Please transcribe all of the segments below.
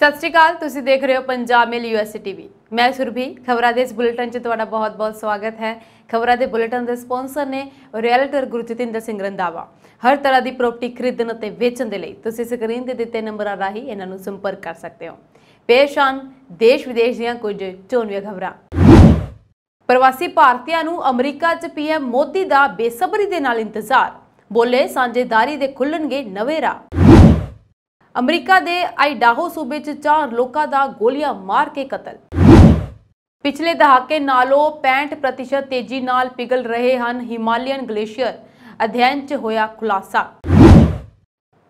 ਸਤਿ ਸ਼੍ਰੀ ਅਕਾਲ ਤੁਸੀਂ ਦੇਖ ਰਹੇ ਹੋ ਪੰਜਾਬ ਮੇਲ ਯੂਐਸਏ ਟੀਵੀ ਮੈਂ ਸੁਰਭੀ ਖਬਰਾਂ ਦੇ ਇਸ ਬੁਲੇਟਿਨ 'ਚ ਤੁਹਾਡਾ ਬਹੁਤ-ਬਹੁਤ ਸਵਾਗਤ ਹੈ ਖਬਰਾਂ ਦੇ ਬੁਲੇਟਿਨ ਦੇ ਸਪਾਂਸਰ ਨੇ ਰੀਅਲਟਰ ਗੁਰਜਤਿੰਦਰ ਸਿੰਘ ਰੰਦਾਵਾ ਹਰ ਤਰ੍ਹਾਂ ਦੀ ਪ੍ਰਾਪਰਟੀ ਖਰੀਦਣ ਅਤੇ ਵੇਚਣ ਦੇ ਲਈ ਤੁਸੀਂ ਸਕਰੀਨ ਤੇ ਦਿੱਤੇ ਨੰਬਰਾਂ ਰਾਹੀਂ ਇਹਨਾਂ ਨੂੰ ਸੰਪਰਕ ਕਰ ਸਕਦੇ ਹੋ ਪੇਸ਼ ਦੇਸ਼ ਵਿਦੇਸ਼ ਦੀਆਂ ਕੁਝ ਚੋਣਵੀਆਂ ਖਬਰਾਂ ਪ੍ਰਵਾਸੀ ਭਾਰਤੀਆਂ ਨੂੰ ਅਮਰੀਕਾ 'ਚ ਪੀਐਮ ਮੋਦੀ ਦਾ ਬੇਸਬਰੀ ਦੇ ਨਾਲ ਇੰਤਜ਼ਾਰ ਬੋਲੇ ਸਾਂਝੇਦਾਰੀ ਦੇ ਖੁੱਲਣਗੇ ਨਵੇਂ ਰਾਹ ਅਮਰੀਕਾ ਦੇ ਆਈਡਾਹੋ ਸੂਬੇ 'ਚ ਚਾਰ ਲੋਕਾਂ ਦਾ ਗੋਲੀਆਂ ਮਾਰ ਕੇ ਕਤਲ ਪਿਛਲੇ ਦਹਾਕੇ ਨਾਲੋਂ 65% ਤੇਜ਼ੀ ਨਾਲ ਪਿਘਲ ਰਹੇ ਹਨ ਹਿਮਾਲੀਅਨ ਗਲੇਸ਼ੀਅਰ ਅਧਿਐਨ 'ਚ ਹੋਇਆ ਖੁਲਾਸਾ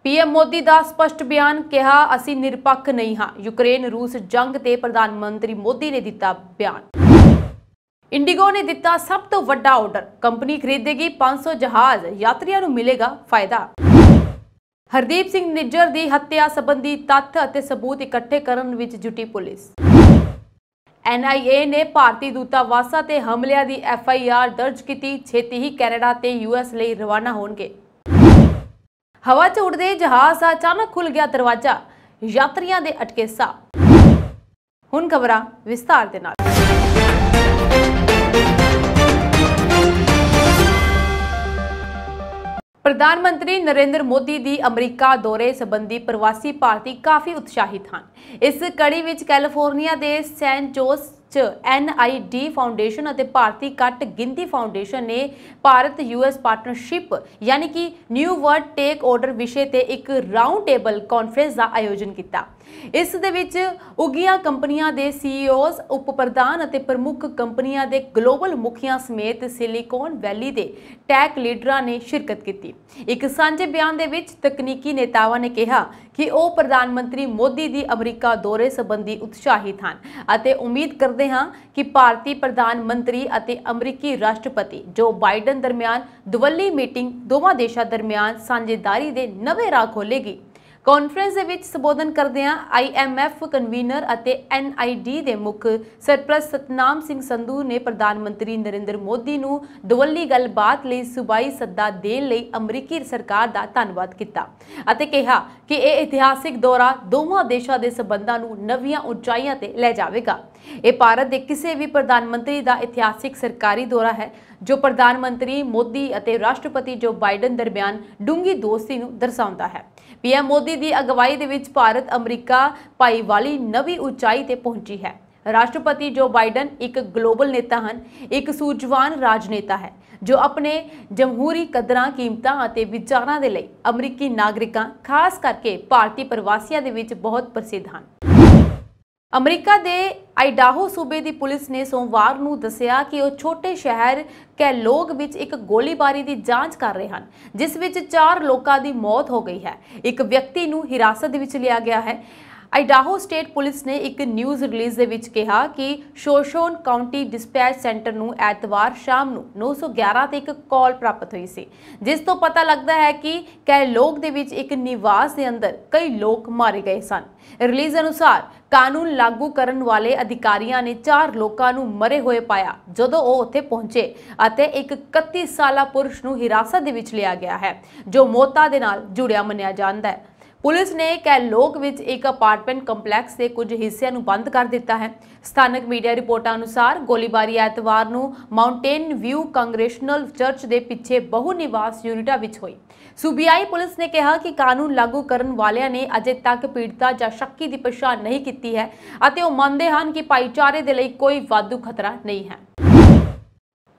ਪੀਐਮ ਮੋਦੀ ਦਾ ਸਪਸ਼ਟ ਬਿਆਨ ਕਿਹਾ ਅਸੀਂ ਨਿਰਪੱਖ ਨਹੀਂ ਹਾਂ ਯੂਕਰੇਨ ਰੂਸ ਜੰਗ ਤੇ ਪ੍ਰਧਾਨ ਮੰਤਰੀ ਮੋਦੀ ਨੇ ਦਿੱਤਾ ਬਿਆਨ ਇੰਡੀਗੋ ਨੇ ਦਿੱਤਾ ਸਭ ਤੋਂ ਵੱਡਾ ਆਰਡਰ ਕੰਪਨੀ ਖਰੀਦੇਗੀ 500 ਜਹਾਜ਼ ਯਾਤਰੀਆਂ ਨੂੰ ਮਿਲੇਗਾ ਫਾਇਦਾ ਹਰਦੀਪ ਸਿੰਘ ਨਿੱਜਰ ਦੀ ਹੱਤਿਆ ਸੰਬੰਧੀ ਤੱਥ ਅਤੇ ਸਬੂਤ ਇਕੱਠੇ ਕਰਨ ਵਿੱਚ ਜੁਟੀ ਪੁਲਿਸ ਐਨਆਈਏ ਨੇ ਭਾਰਤੀ ਦੂਤਾਵਾਸਾਂ ਤੇ ਹਮਲਿਆਂ ਦੀ ਐਫਆਈਆਰ ਦਰਜ ਕੀਤੀ ਛੇਤੀ ਹੀ ਕੈਨੇਡਾ ਤੇ ਯੂਐਸ ਲਈ ਰਵਾਨਾ ਹੋਣਗੇ ਹਵਾ 'ਚ ਉੱਡਦੇ ਜਹਾਜ਼ ਦਾ ਅਚਾਨਕ ਖੁੱਲ ਗਿਆ ਦਰਵਾਜ਼ਾ ਯਾਤਰੀਆਂ ਦੇ ਅਟਕੇ ਸਾ ਹੁਣ ਖਬਰਾਂ ਵਿਸਤਾਰ ਦੇ ਨਾਲ ਪ੍ਰਧਾਨ ਮੰਤਰੀ ਨਰਿੰਦਰ ਮੋਦੀ ਦੀ ਅਮਰੀਕਾ ਦੌਰੇ ਸੰਬੰਧੀ ਪ੍ਰਵਾਸੀ ਭਾਰਤੀ ਕਾਫੀ ਉਤਸ਼ਾਹਿਤ ਹਨ ਇਸ ਕੜੀ ਵਿੱਚ ਕੈਲੀਫੋਰਨੀਆ ਦੇ ਸੈਨ ਜੋਸ ਚ NID ਫਾਊਂਡੇਸ਼ਨ ਅਤੇ ਭਾਰਤੀ ਕੱਟ ਗਿੰਦੀ ਫਾਊਂਡੇਸ਼ਨ ਨੇ ਭਾਰਤ ਯੂਐਸ ਪਾਰਟਨਰਸ਼ਿਪ ਯਾਨੀ ਕਿ ਨਿਊ ਵਰਲਡ ਟੇਕ ਆਰਡਰ ਵਿਸ਼ੇ ਤੇ ਇੱਕ ਰਾਉਂਡ ਟੇਬਲ ਕਾਨਫਰੰਸ ਦਾ ਆਯੋਜਨ ਕੀਤਾ ਇਸ ਦੇ ਵਿੱਚ ਉਗੀਆਂ ਕੰਪਨੀਆਂ ਦੇ ਸੀਈਓਜ਼ e ਉਪ ਪ੍ਰਧਾਨ ਅਤੇ ਪ੍ਰਮੁੱਖ ਕੰਪਨੀਆਂ ਦੇ ਗਲੋਬਲ ਮੁਖੀਆਂ ਸਮੇਤ ਸਿਲੀਕਨ ਵੈਲੀ ਦੇ ਟੈਕ ਲੀਡਰਾਂ ਨੇ ਸ਼ਿਰਕਤ ਕੀਤੀ ਇੱਕ ਸਾਂਝੇ ਬਿਆਨ ਦੇ ਵਿੱਚ ਤਕਨੀਕੀ ਨੇਤਾਵਾਂ ਨੇ ਕਿਹਾ ਕਿ ਉਹ ਪ੍ਰਧਾਨ ਮੰਤਰੀ ਮੋਦੀ ਦੀ ਅਮਰੀਕਾ ਦੌਰੇ ਸੰਬੰਧੀ ਉਤਸ਼ਾਹਿਤ ਹਨ ਅਤੇ ਉਮੀਦ ਕਰਦੇ ਹਾਂ ਕਿ ਭਾਰਤੀ ਪ੍ਰਧਾਨ ਮੰਤਰੀ ਅਤੇ ਅਮਰੀਕੀ ਰਾਸ਼ਟਰਪਤੀ ਜੋ ਬਾਈਡਨ ਦਰਮਿਆਨ ਦਵੱਲੀ ਮੀਟਿੰਗ ਦੋਵਾਂ ਦੇਸ਼ਾਂ ਦਰਮਿਆਨ ਸਾਂਝੇਦਾਰੀ ਦੇ ਨਵੇਂ ਰਾਹ ਖੋਲੇਗੀ ਕਾਨਫਰੰਸ ਦੇ ਵਿੱਚ ਸੰਬੋਧਨ ਕਰਦਿਆਂ ਆਈਐਮਐਫ ਕਨਵੀਨਰ ਅਤੇ ਐਨਆਈਡੀ ਦੇ ਮੁਖ ਸਰਪ੍ਰਸ ਸਤਨਾਮ ਸਿੰਘ ਸੰਧੂ ਨੇ ਪ੍ਰਧਾਨ ਮੰਤਰੀ ਨਰਿੰਦਰ ਮੋਦੀ ਨੂੰ ਦਵੱਲੀ ਗੱਲਬਾਤ ਲਈ ਸੁਬਾਈ ਸੱਦਾ ਦੇਣ ਲਈ ਅਮਰੀਕੀ ਸਰਕਾਰ ਦਾ ਧੰਨਵਾਦ ਕੀਤਾ ਅਤੇ ਕਿਹਾ ਕਿ ਇਹ ਇਤਿਹਾਸਿਕ ਦੌਰਾ ਦੋਵਾਂ ਦੇਸ਼ਾਂ ਦੇ ਸਬੰਧਾਂ ਨੂੰ ਨਵੀਆਂ ਉਚਾਈਆਂ ਤੇ ਲੈ ਜਾਵੇਗਾ ਇਹ ਭਾਰਤ ਦੇ ਕਿਸੇ ਵੀ ਪ੍ਰਧਾਨ ਮੰਤਰੀ ਦਾ ਇਤਿਹਾਸਿਕ ਸਰਕਾਰੀ ਦੌਰਾ ਹੈ ਜੋ ਪ੍ਰਧਾਨ ਮੰਤਰੀ ਮੋਦੀ ਅਤੇ ਰਾਸ਼ਟਰਪਤੀ ਜੋ ਬਾਈਡਨ ਦਰਮਿਆਨ ਡੂੰਗੀ ਦੋਸਤੀ ਨੂੰ ਦਰਸਾਉਂਦਾ ਹੈ ਪੀਐਮ ਮੋਦੀ ਦੀ ਅਗਵਾਈ ਦੇ ਵਿੱਚ ਭਾਰਤ ਅਮਰੀਕਾ ਭਾਈਵਾਲੀ ਨਵੀਂ ਉਚਾਈ ਤੇ ਪਹੁੰਚੀ ਹੈ ਰਾਸ਼ਟਰਪਤੀ ਜੋ ਬਾਈਡਨ ਇੱਕ ਗਲੋਬਲ ਨੇਤਾ ਹਨ ਇੱਕ ਸੂਝਵਾਨ ਰਾਜਨੇਤਾ ਹੈ ਜੋ ਆਪਣੇ ਜਮਹੂਰੀ ਕਦਰਾਂ ਕੀਮਤਾਂ ਅਤੇ ਵਿਚਾਰਾਂ ਦੇ ਲਈ ਅਮਰੀਕੀ ਨਾਗਰਿਕਾਂ ਖਾਸ ਕਰਕੇ ਭਾਰਤੀ ਪ੍ਰਵਾਸੀਆਂ ਦੇ ਵਿੱਚ ਬਹੁਤ ਪ੍ਰਸਿੱਧ ਹਨ ਅਮਰੀਕਾ ਦੇ ਆਈਡਾਹੋ ਸੂਬੇ ਦੀ ਪੁਲਿਸ ਨੇ ਸੋਮਵਾਰ ਨੂੰ ਦੱਸਿਆ ਕਿ ਉਹ ਛੋਟੇ ਸ਼ਹਿਰ ਕੈਲੋਗ ਵਿੱਚ ਇੱਕ ਗੋਲੀਬਾਰੀ ਦੀ ਜਾਂਚ ਕਰ ਰਹੇ ਹਨ ਜਿਸ ਵਿੱਚ 4 ਲੋਕਾਂ ਦੀ ਮੌਤ ਹੋ ਗਈ ਹੈ ਇੱਕ ਵਿਅਕਤੀ ਨੂੰ ਹਿਰਾਸਤ ਵਿੱਚ ਲਿਆ ਗਿਆ ਹੈ ਆਈਡਾਹੋ ਸਟੇਟ ਪੁਲਿਸ ਨੇ ਇੱਕ ਨਿਊਜ਼ ਰਿਲੀਜ਼ ਦੇ ਵਿੱਚ ਕਿਹਾ ਕਿ ਸ਼ੋਸ਼ੋਨ ਕਾਉਂਟੀ ਡਿਸਪੈਚ ਸੈਂਟਰ ਨੂੰ ਐਤਵਾਰ ਸ਼ਾਮ ਨੂੰ 911 ਤੇ ਇੱਕ ਕਾਲ ਪ੍ਰਾਪਤ ਹੋਈ ਸੀ ਜਿਸ ਤੋਂ ਪਤਾ ਲੱਗਦਾ ਹੈ ਕਿ ਕੈਲੋਗ ਦੇ ਵਿੱਚ ਇੱਕ ਨਿਵਾਸ ਦੇ ਅੰਦਰ ਕਈ ਲੋਕ ਮਾਰੇ ਗਏ ਸਨ ਰਿਲੀਜ਼ ਅਨੁਸਾਰ ਕਾਨੂੰਨ ਲਾਗੂ ਕਰਨ ਵਾਲੇ ਅਧਿਕਾਰੀਆਂ ਨੇ ਚਾਰ ਲੋਕਾਂ ਨੂੰ ਮਰੇ ਹੋਏ ਪਾਇਆ ਜਦੋਂ ਉਹ ਉੱਥੇ ਪਹੁੰਚੇ ਅਤੇ ਇੱਕ 31 ਸਾਲਾ ਪੁਰਸ਼ ਨੂੰ ਹਿਰਾਸਤ ਦੇ ਵਿੱਚ ਲਿਆ ਗਿਆ ਹੈ ਜੋ ਮੌਤਾਂ ਦੇ ਨਾਲ ਜੁੜਿਆ ਮੰਨਿਆ ਜਾਂਦਾ ਹੈ ਪੁਲਿਸ ਨੇ ਲੋਕ ਵਿੱਚ ਇੱਕ ਅਪਾਰਟਮੈਂਟ ਕੰਪਲੈਕਸ ਦੇ ਕੁਝ ਹਿੱਸਿਆਂ ਨੂੰ ਬੰਦ ਕਰ ਦਿੱਤਾ ਹੈ ਸਥਾਨਕ ਮੀਡੀਆ ਰਿਪੋਰਟਾਂ ਅਨੁਸਾਰ ਗੋਲੀਬਾਰੀ ਐਤਵਾਰ ਨੂੰ ਮਾਉਂਟੇਨ ਵਿਊ ਕੰਗਰੈਸ਼ਨਲ ਚਰਚ ਦੇ ਪਿੱਛੇ ਬਹੁ ਨਿਵਾਸ ਯੂਨਿਟਾਂ ਵਿੱਚ ਹੋਈ ਸੂਬਿਆਈ ਪੁਲਿਸ ਨੇ ਕਿਹਾ ਕਿ ਕਾਨੂੰਨ ਲਾਗੂ ਕਰਨ ਵਾਲਿਆਂ ਨੇ ਅਜੇ ਤੱਕ ਪੀੜਤਾ ਜਾਂ ਸ਼ੱਕੀ ਦੀ ਪਛਾਣ ਨਹੀਂ ਕੀਤੀ ਹੈ ਅਤੇ ਉਹ ਮੰਨਦੇ ਹਨ ਕਿ ਭਾਈਚਾਰੇ ਦੇ ਲਈ ਕੋਈ ਵਾਧੂ ਖਤਰਾ ਨਹੀਂ ਹੈ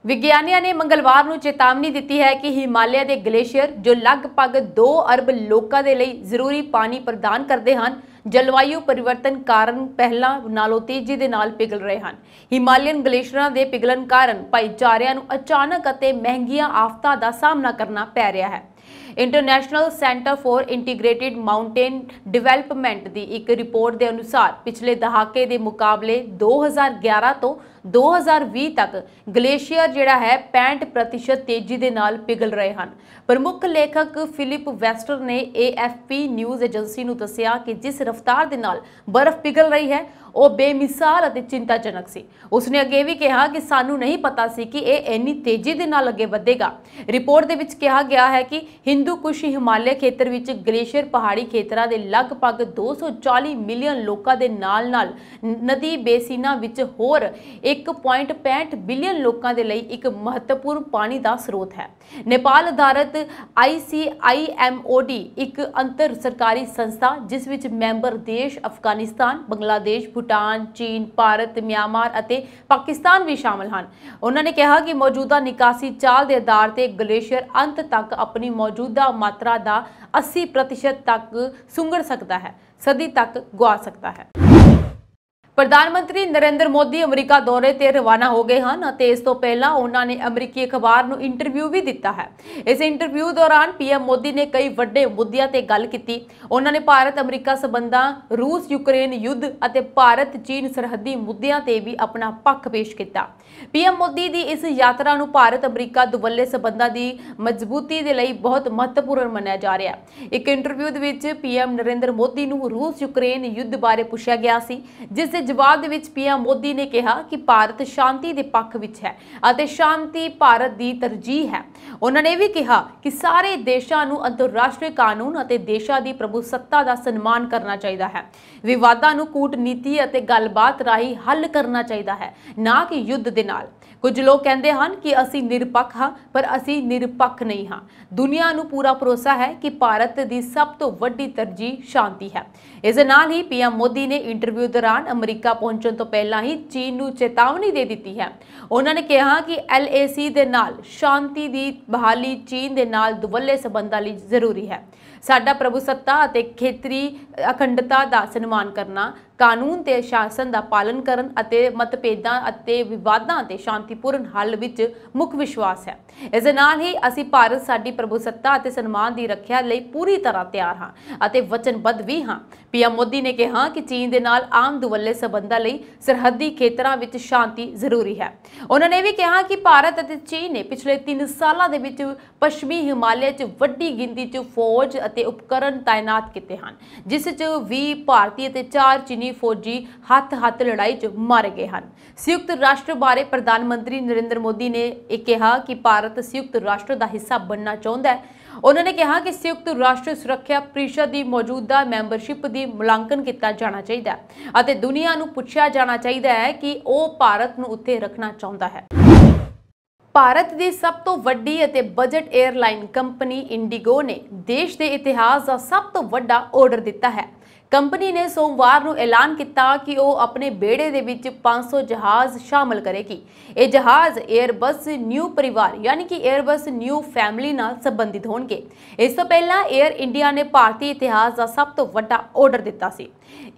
ਵਿਗਿਆਨੀਆਂ ਨੇ ਮੰਗਲਵਾਰ ਨੂੰ ਚੇਤਾਵਨੀ ਦਿੱਤੀ ਹੈ ਕਿ ਹਿਮਾਲਿਆ ਦੇ ਗਲੇਸ਼ੀਅਰ ਜੋ ਲਗਭਗ 2 ਅਰਬ ਲੋਕਾਂ ਦੇ ਲਈ ਜ਼ਰੂਰੀ ਪਾਣੀ ਪ੍ਰਦਾਨ ਕਰਦੇ ਹਨ ਜਲਵਾਯੂ ਪਰਿਵਰਤਨ ਕਾਰਨ ਪਹਿਲਾਂ ਨਾਲੋਂ ਤੇਜ਼ੀ ਦੇ ਨਾਲ ਪਿਘਲ ਰਹੇ ਹਨ ਹਿਮਾਲੀਅਨ ਗਲੇਸ਼ੀਅਰਾਂ ਦੇ ਪਿਘਲਣ ਕਾਰਨ ਭਾਈਚਾਰਿਆਂ ਨੂੰ ਅਚਾਨਕ ਅਤੇ ਮਹਿੰਗੀਆਂ ਆਫਤਾਂ ਦਾ ਸਾਹਮਣਾ ਕਰਨਾ ਪੈ ਰਿਹਾ ਹੈ international centre for integrated mountain development ਦੀ ਇੱਕ ਰਿਪੋਰਟ ਦੇ ਅਨੁਸਾਰ ਪਿਛਲੇ ਦਹਾਕੇ ਦੇ ਮੁਕਾਬਲੇ 2011 ਤੋਂ 2020 ਤੱਕ ਗਲੇਸ਼ੀਅਰ ਜਿਹੜਾ ਹੈ 65% ਤੇਜ਼ੀ ਦੇ ਨਾਲ ਪਿਘਲ ਰਹੇ ਹਨ ਪ੍ਰਮੁੱਖ ਲੇਖਕ ਫਿਲਿਪ ਵੈਸਟਰ ਨੇ ਏਐਫਪੀ ਨਿਊਜ਼ ਏਜੰਸੀ ਨੂੰ ਦੱਸਿਆ ਕਿ ਜਿਸ ਰਫ਼ਤਾਰ ਦੇ ਨਾਲ ਬਰਫ਼ ਪਿਘਲ ਰਹੀ ਹੈ ਉਹ ਬੇਮਿਸਾਲ ਅਤੇ ਚਿੰਤਾਜਨਕ ਸੀ ਉਸਨੇ ਅੱਗੇ ਵੀ ਕਿਹਾ ਕਿ ਸਾਨੂੰ ਨਹੀਂ ਪਤਾ ਸੀ ਕਿ ਇਹ ਇੰਨੀ ਤੇਜ਼ੀ ਦੇ ਨਾਲ ਅੱਗੇ ਵਧੇਗਾ ਰਿਪੋਰਟ ਦੇ ਵਿੱਚ ਕਿਹਾ ਗਿਆ ਹੈ ਕਿ ਹਿੰਦੂ ਕੁਸ਼ ਹਿਮਾਲਿਆ ਖੇਤਰ ਵਿੱਚ ਗਲੇਸ਼ੀਅਰ ਪਹਾੜੀ ਖੇਤਰਾਂ ਦੇ ਲਗਭਗ 240 ਮਿਲੀਅਨ ਲੋਕਾਂ ਦੇ ਨਾਲ-ਨਾਲ ਨਦੀ ਬੇਸੀਨਾ ਵਿੱਚ ਹੋਰ 1.65 ਬਿਲੀਅਨ ਲੋਕਾਂ ਦੇ ਲਈ ਇੱਕ ਮਹੱਤਵਪੂਰਨ ਪਾਣੀ ਦਾ ਸਰੋਤ ਹੈ ਨੇਪਾਲ ਅਧਾਰਤ ICIMOD ਇੱਕ ਅੰਤਰ ਸਰਕਾਰੀ ਸੰਸਥਾ ਜਿਸ ਵਿੱਚ ਮੈਂਬਰ ਦੇਸ਼ ਅਫਗਾਨਿਸਤਾਨ ਬੰਗਲਾਦੇਸ਼ ਭੂਟਾਨ ਚੀਨ ਭਾਰਤ ਮਿਆਂਮਾਰ ਅਤੇ ਪਾਕਿਸਤਾਨ ਵੀ ਸ਼ਾਮਲ ਹਨ ਉਹਨਾਂ ਨੇ ਕਿਹਾ ਕਿ ਮੌਜੂਦਾ ਨਿਕਾਸੀ ਚਾਲ ਦੇ ਆਧਾਰ ਤੇ ਗਲੇਸ਼ੀਅਰ ਅੰਤ ਤੱਕ ਆਪਣੀ ਮੌਜੂਦਾ ਮਾਤਰਾ ਦਾ 80% ਤੱਕ ਸੁੰਗੜ ਸਕਦਾ ਹੈ ਸਦੀ ਤੱਕ ਗਵਾ ਸਕਦਾ ਹੈ ਪ੍ਰਧਾਨ ਮੰਤਰੀ ਨਰਿੰਦਰ ਮੋਦੀ ਅਮਰੀਕਾ ਦੌਰੇ ਤੇ ਰਵਾਨਾ ਹੋ ਗਏ ਹਨ ਅਤੇ ਇਸ ਤੋਂ ਪਹਿਲਾਂ ਉਹਨਾਂ ਨੇ ਅਮਰੀਕੀ ਅਖਬਾਰ ਨੂੰ ਇੰਟਰਵਿਊ ਵੀ ਦਿੱਤਾ ਹੈ ਇਸ ਇੰਟਰਵਿਊ ਦੌਰਾਨ ਪੀਐਮ ਮੋਦੀ ਨੇ ਕਈ ਵੱਡੇ ਮੁੱਦਿਆਂ ਤੇ ਗੱਲ ਕੀਤੀ ਉਹਨਾਂ ਨੇ ਭਾਰਤ ਅਮਰੀਕਾ ਸਬੰਧਾਂ ਰੂਸ ਯੂਕਰੇਨ ਯੁੱਧ ਅਤੇ ਭਾਰਤ ਚੀਨ ਸਰਹੱਦੀ ਮੁੱਦਿਆਂ ਤੇ ਵੀ ਆਪਣਾ ਪੱਖ ਪੇਸ਼ ਕੀਤਾ ਪੀਐਮ ਮੋਦੀ ਦੀ ਇਸ ਯਾਤਰਾ ਨੂੰ ਭਾਰਤ ਅਮਰੀਕਾ ਦੁਵੱਲੇ ਸਬੰਧਾਂ ਦੀ ਮਜ਼ਬੂਤੀ ਦੇ ਲਈ ਬਹੁਤ ਮਹੱਤਵਪੂਰਨ ਮੰਨਿਆ ਜਾ ਰਿਹਾ ਹੈ ਇੱਕ ਇੰਟਰਵਿਊ ਦੇ ਵਿੱਚ ਪੀਐਮ ਨਰਿੰਦਰ ਮੋਦੀ ਨੂੰ ਰੂਸ ਯੂਕਰੇਨ ਯੁੱਧ ਬਾਰੇ ਪੁੱਛਿਆ ਗਿਆ ਸੀ ਜਿਸ ਦੇ ਜਵਾਬ ਦੇ ਵਿੱਚ ਪੀਐਮ ਮੋਦੀ ਨੇ ਕਿਹਾ ਕਿ ਭਾਰਤ ਸ਼ਾਂਤੀ ਦੇ ਪੱਖ ਵਿੱਚ ਹੈ ਅਤੇ ਸ਼ਾਂਤੀ ਭਾਰਤ ਦੀ ਤਰਜੀਹ ਹੈ ਉਹਨਾਂ ਨੇ ਵੀ ਕਿਹਾ ਕਿ ਸਾਰੇ ਦੇਸ਼ਾਂ ਨੂੰ ਅੰਤਰਰਾਸ਼ਟਰੀ ਕਾਨੂੰਨ ਅਤੇ ਦੇਸ਼ਾਂ ਦੀ ਪ੍ਰਭੂਸੱਤਾ ਦਾ ਸਨਮਾਨ ਕਰਨਾ ਚਾਹੀਦਾ ਹੈ ਵਿਵਾਦਾਂ ਨੂੰ ਕੂਟਨੀਤੀ ਅਤੇ ਗੱਲਬਾਤ ਰਾਹੀਂ ਹੱਲ ਕਰਨਾ ਚਾਹੀਦਾ ਹੈ ਨਾ ਕਿ ਯੁੱਧ ਦੇ ਨਾਲ ਕੁਝ ਲੋਕ ਕਹਿੰਦੇ ਹਨ ਕਿ ਅਸੀਂ ਨਿਰਪੱਖ ਹਾਂ ਪਰ ਅਸੀਂ ਨਿਰਪੱਖ ਨਹੀਂ ਹਾਂ ਦੁਨੀਆ ਨੂੰ ਪੂਰਾ ਭਰੋਸਾ ਹੈ ਕਿ ਭਾਰਤ ਦੀ ਸਭ ਤੋਂ ਵੱਡੀ ਤਰਜੀਹ ਸ਼ਾਂਤੀ ਹੈ ਇਸ ਦੇ ਨਾਲ ਹੀ ਪੀਐਮ ਮੋਦੀ ਨੇ ਇੰਟਰਵਿਊ ਦੌਰਾਨ ਅਮਰੀਕਾ ਪਹੁੰਚਣ ਤੋਂ ਪਹਿਲਾਂ ਹੀ ਚੀਨ ਨੂੰ ਚੇਤਾਵਨੀ ਦੇ ਦਿੱਤੀ ਹੈ ਉਹਨਾਂ ਨੇ ਕਿਹਾ ਕਿ ਐਲਏਸੀ ਦੇ ਨਾਲ ਸ਼ਾਂਤੀ ਦੀ ਬਹਾਲੀ ਚੀਨ ਦੇ ਨਾਲ ਦੁਵੱਲੇ ਸਬੰਧਾਂ ਲਈ ਜ਼ਰੂਰੀ ਹੈ ਸਾਡਾ ਪ੍ਰਭੂਸੱਤਾ ਅਤੇ ਖੇਤਰੀ ਅਖੰਡਤਾ ਦਾ ਸਨਮਾਨ ਕਰਨਾ ਕਾਨੂੰਨ ਤੇ ਸ਼ਾਸਨ ਦਾ ਪਾਲਣ ਕਰਨ ਅਤੇ ਮਤਭੇਦਾਂ ਅਤੇ ਵਿਵਾਦਾਂ ਤੇ ਸ਼ਾਂਤੀਪੂਰਨ ਹੱਲ ਵਿੱਚ ਮੁੱਖ ਵਿਸ਼ਵਾਸ ਹੈ ਇਸ ਦੇ ਨਾਲ ਹੀ ਅਸੀਂ ਭਾਰਤ ਸਾਡੀ ਪ੍ਰਭੂਸੱਤਾ ਅਤੇ ਸਨਮਾਨ ਦੀ ਰੱਖਿਆ ਲਈ ਪੂਰੀ ਤਰ੍ਹਾਂ ਤਿਆਰ ਹਾਂ ਅਤੇ ਵਚਨਬੱਧ ਵੀ ਹਾਂ ਪੀਐਮ ਮੋਦੀ ਨੇ ਕਿਹਾ ਕਿ ਚੀਨ ਦੇ ਨਾਲ ਆਮ ਦੁਵੱਲੇ ਸਬੰਧਾਂ ਲਈ ਸਰਹੱਦੀ ਖੇਤਰਾਂ ਵਿੱਚ ਸ਼ਾਂਤੀ ਜ਼ਰੂਰੀ ਹੈ ਉਹਨਾਂ ਨੇ ਵੀ ਕਿਹਾ ਕਿ ਭਾਰਤ ਅਤੇ ਚੀਨ ਨੇ ਪਿਛਲੇ 3 ਸਾਲਾਂ ਦੇ ਵਿੱਚ ਪੱਛਮੀ ਹਿਮਾਲਿਆ 'ਚ ਵੱਡੀ ਗਿਣਤੀ 'ਚ ਫੌਜ ਅਤੇ ਉਪਕਰਨ ਤਾਇਨਾਤ ਕੀਤੇ ਹਨ ਜਿਸ 'ਚ 20 ਭਾਰਤੀ ਅਤੇ 4 ਚੀਨੀ ਫੌਜੀ ਫੌਜੀ ਹੱਥ-ਹੱਥ ਲੜਾਈ 'ਚ ਮਰ ਗਏ ਹਨ ਸੰਯੁਕਤ ਰਾਸ਼ਟਰ ਬਾਰੇ ਪ੍ਰਧਾਨ ਮੰਤਰੀ ਨਰਿੰਦਰ ਮੋਦੀ ਨੇ ਇਹ ਕਿਹਾ ਕਿ ਭਾਰਤ ਸੰਯੁਕਤ ਰਾਸ਼ਟਰ ਦਾ ਹਿੱਸਾ ਬਣਨਾ ਚਾਹੁੰਦਾ ਹੈ ਉਹਨਾਂ ਨੇ ਕਿਹਾ ਕਿ ਸੰਯੁਕਤ ਰਾਸ਼ਟਰ ਸੁਰੱਖਿਆ ਪ੍ਰੀਸ਼ਦ ਦੀ ਮੌਜੂਦਾ ਮੈਂਬਰਸ਼ਿਪ ਦੀ ਮੁਲਾਂਕਣ ਕੀਤਾ ਜਾਣਾ ਚਾਹੀਦਾ ਹੈ ਅਤੇ ਦੁਨੀਆ ਨੂੰ ਪੁੱਛਿਆ ਜਾਣਾ ਚਾਹੀਦਾ ਹੈ ਕਿ ਉਹ ਭਾਰਤ ਨੂੰ ਉੱਥੇ ਰੱਖਣਾ ਚਾਹੁੰਦਾ ਹੈ ਭਾਰਤ ਦੀ ਸਭ ਤੋਂ ਵੱਡੀ ਅਤੇ ਬਜਟ 에ਅਰਲਾਈਨ ਕੰਪਨੀ ਇੰਡੀਗੋ ਨੇ ਦੇਸ਼ ਦੇ ਇਤਿਹਾਸ ਦਾ ਸਭ ਤੋਂ ਵੱਡਾ ਆਰਡਰ ਦਿੱਤਾ ਹੈ ਕੰਪਨੀ ਨੇ ਸੋਮਵਾਰ ਨੂੰ ਐਲਾਨ ਕੀਤਾ ਕਿ ਉਹ ਆਪਣੇ ਬੇੜੇ ਦੇ ਵਿੱਚ 500 ਜਹਾਜ਼ ਸ਼ਾਮਲ ਕਰੇਗੀ ਇਹ ਜਹਾਜ਼ 에ਅਰਬਸ ਨਿਊ ਪਰਿਵਾਰ ਯਾਨੀ ਕਿ 에ਅਰਬਸ ਨਿਊ ਫੈਮਿਲੀ ਨਾਲ ਸੰਬੰਧਿਤ ਹੋਣਗੇ ਇਸ ਤੋਂ ਪਹਿਲਾਂ 에ਅਰ ਇੰਡੀਆ ਨੇ ਭਾਰਤੀ ਇਤਿਹਾਸ ਦਾ ਸਭ ਤੋਂ ਵੱਡਾ ਆਰਡਰ ਦਿੱਤਾ ਸੀ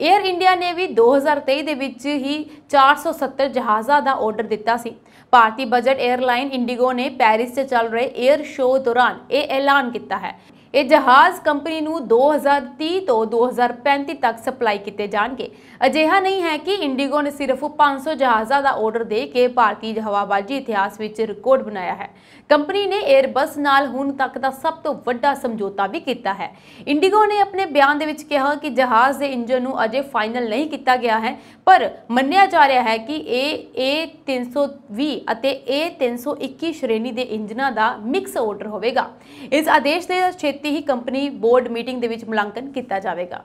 에ਅਰ ਇੰਡੀਆ ਨੇ ਵੀ 2023 ਦੇ ਵਿੱਚ ਹੀ 470 ਜਹਾਜ਼ਾਂ ਦਾ ਆਰਡਰ ਦਿੱਤਾ ਸੀ ਭਾਰਤੀ ਬਜਟ 에ਅਰਲਾਈਨ ਇੰਡੀਗੋ ਨੇ ਪੈਰਿਸ 'ਚ ਚੱਲ ਰਹੇ 에ਅਰ ਸ਼ੋਅ ਦੌਰਾਨ ਇਹ ਐਲਾਨ ਕੀਤਾ ਹੈ ਇਹ ਜਹਾਜ਼ ਕੰਪਨੀ ਨੂੰ 2030 ਤੋਂ 2035 ਤੱਕ ਸਪਲਾਈ ਕੀਤੇ ਜਾਣਗੇ ਅਜਿਹਾ ਨਹੀਂ ਹੈ ਕਿ ਇੰਡੀਗੋ ਨੇ ਸਿਰਫ 500 ਜਹਾਜ਼ਾਂ ਦਾ ਆਰਡਰ ਦੇ ਕੇ ਭਾਰਤੀ ਹਵਾਬਾਜੀ ਇਤਿਹਾਸ ਵਿੱਚ ਰਿਕਾਰਡ ਬਣਾਇਆ ਹੈ ਕੰਪਨੀ ਨੇ 에ਅਰਬਸ ਨਾਲ ਹੁਣ ਤੱਕ ਦਾ ਸਭ ਤੋਂ ਵੱਡਾ ਸਮਝੌਤਾ ਵੀ ਕੀਤਾ ਹੈ ਇੰਡੀਗੋ ਨੇ ਆਪਣੇ ਬਿਆਨ ਦੇ ਵਿੱਚ ਕਿਹਾ ਕਿ ਜਹਾਜ਼ ਦੇ ਇੰਜਨ ਨੂੰ ਅਜੇ ਫਾਈਨਲ ਨਹੀਂ ਕੀਤਾ ਗਿਆ ਹੈ ਪਰ ਮੰਨਿਆ ਜਾ ਰਿਹਾ ਹੈ ਕਿ ਇਹ A320 ਅਤੇ A321 ਸ਼੍ਰੇਣੀ ਦੇ ਇੰਜਨਾਂ ਦਾ ਮਿਕਸ ਆਰਡਰ ਹੋਵੇਗਾ ਇਸ ਆਦੇਸ਼ ਦੇ ਕੀਤੀ ਹੀ ਕੰਪਨੀ ਬੋਰਡ ਮੀਟਿੰਗ ਦੇ ਵਿੱਚ ਮੁਲਾਂਕਣ ਕੀਤਾ ਜਾਵੇਗਾ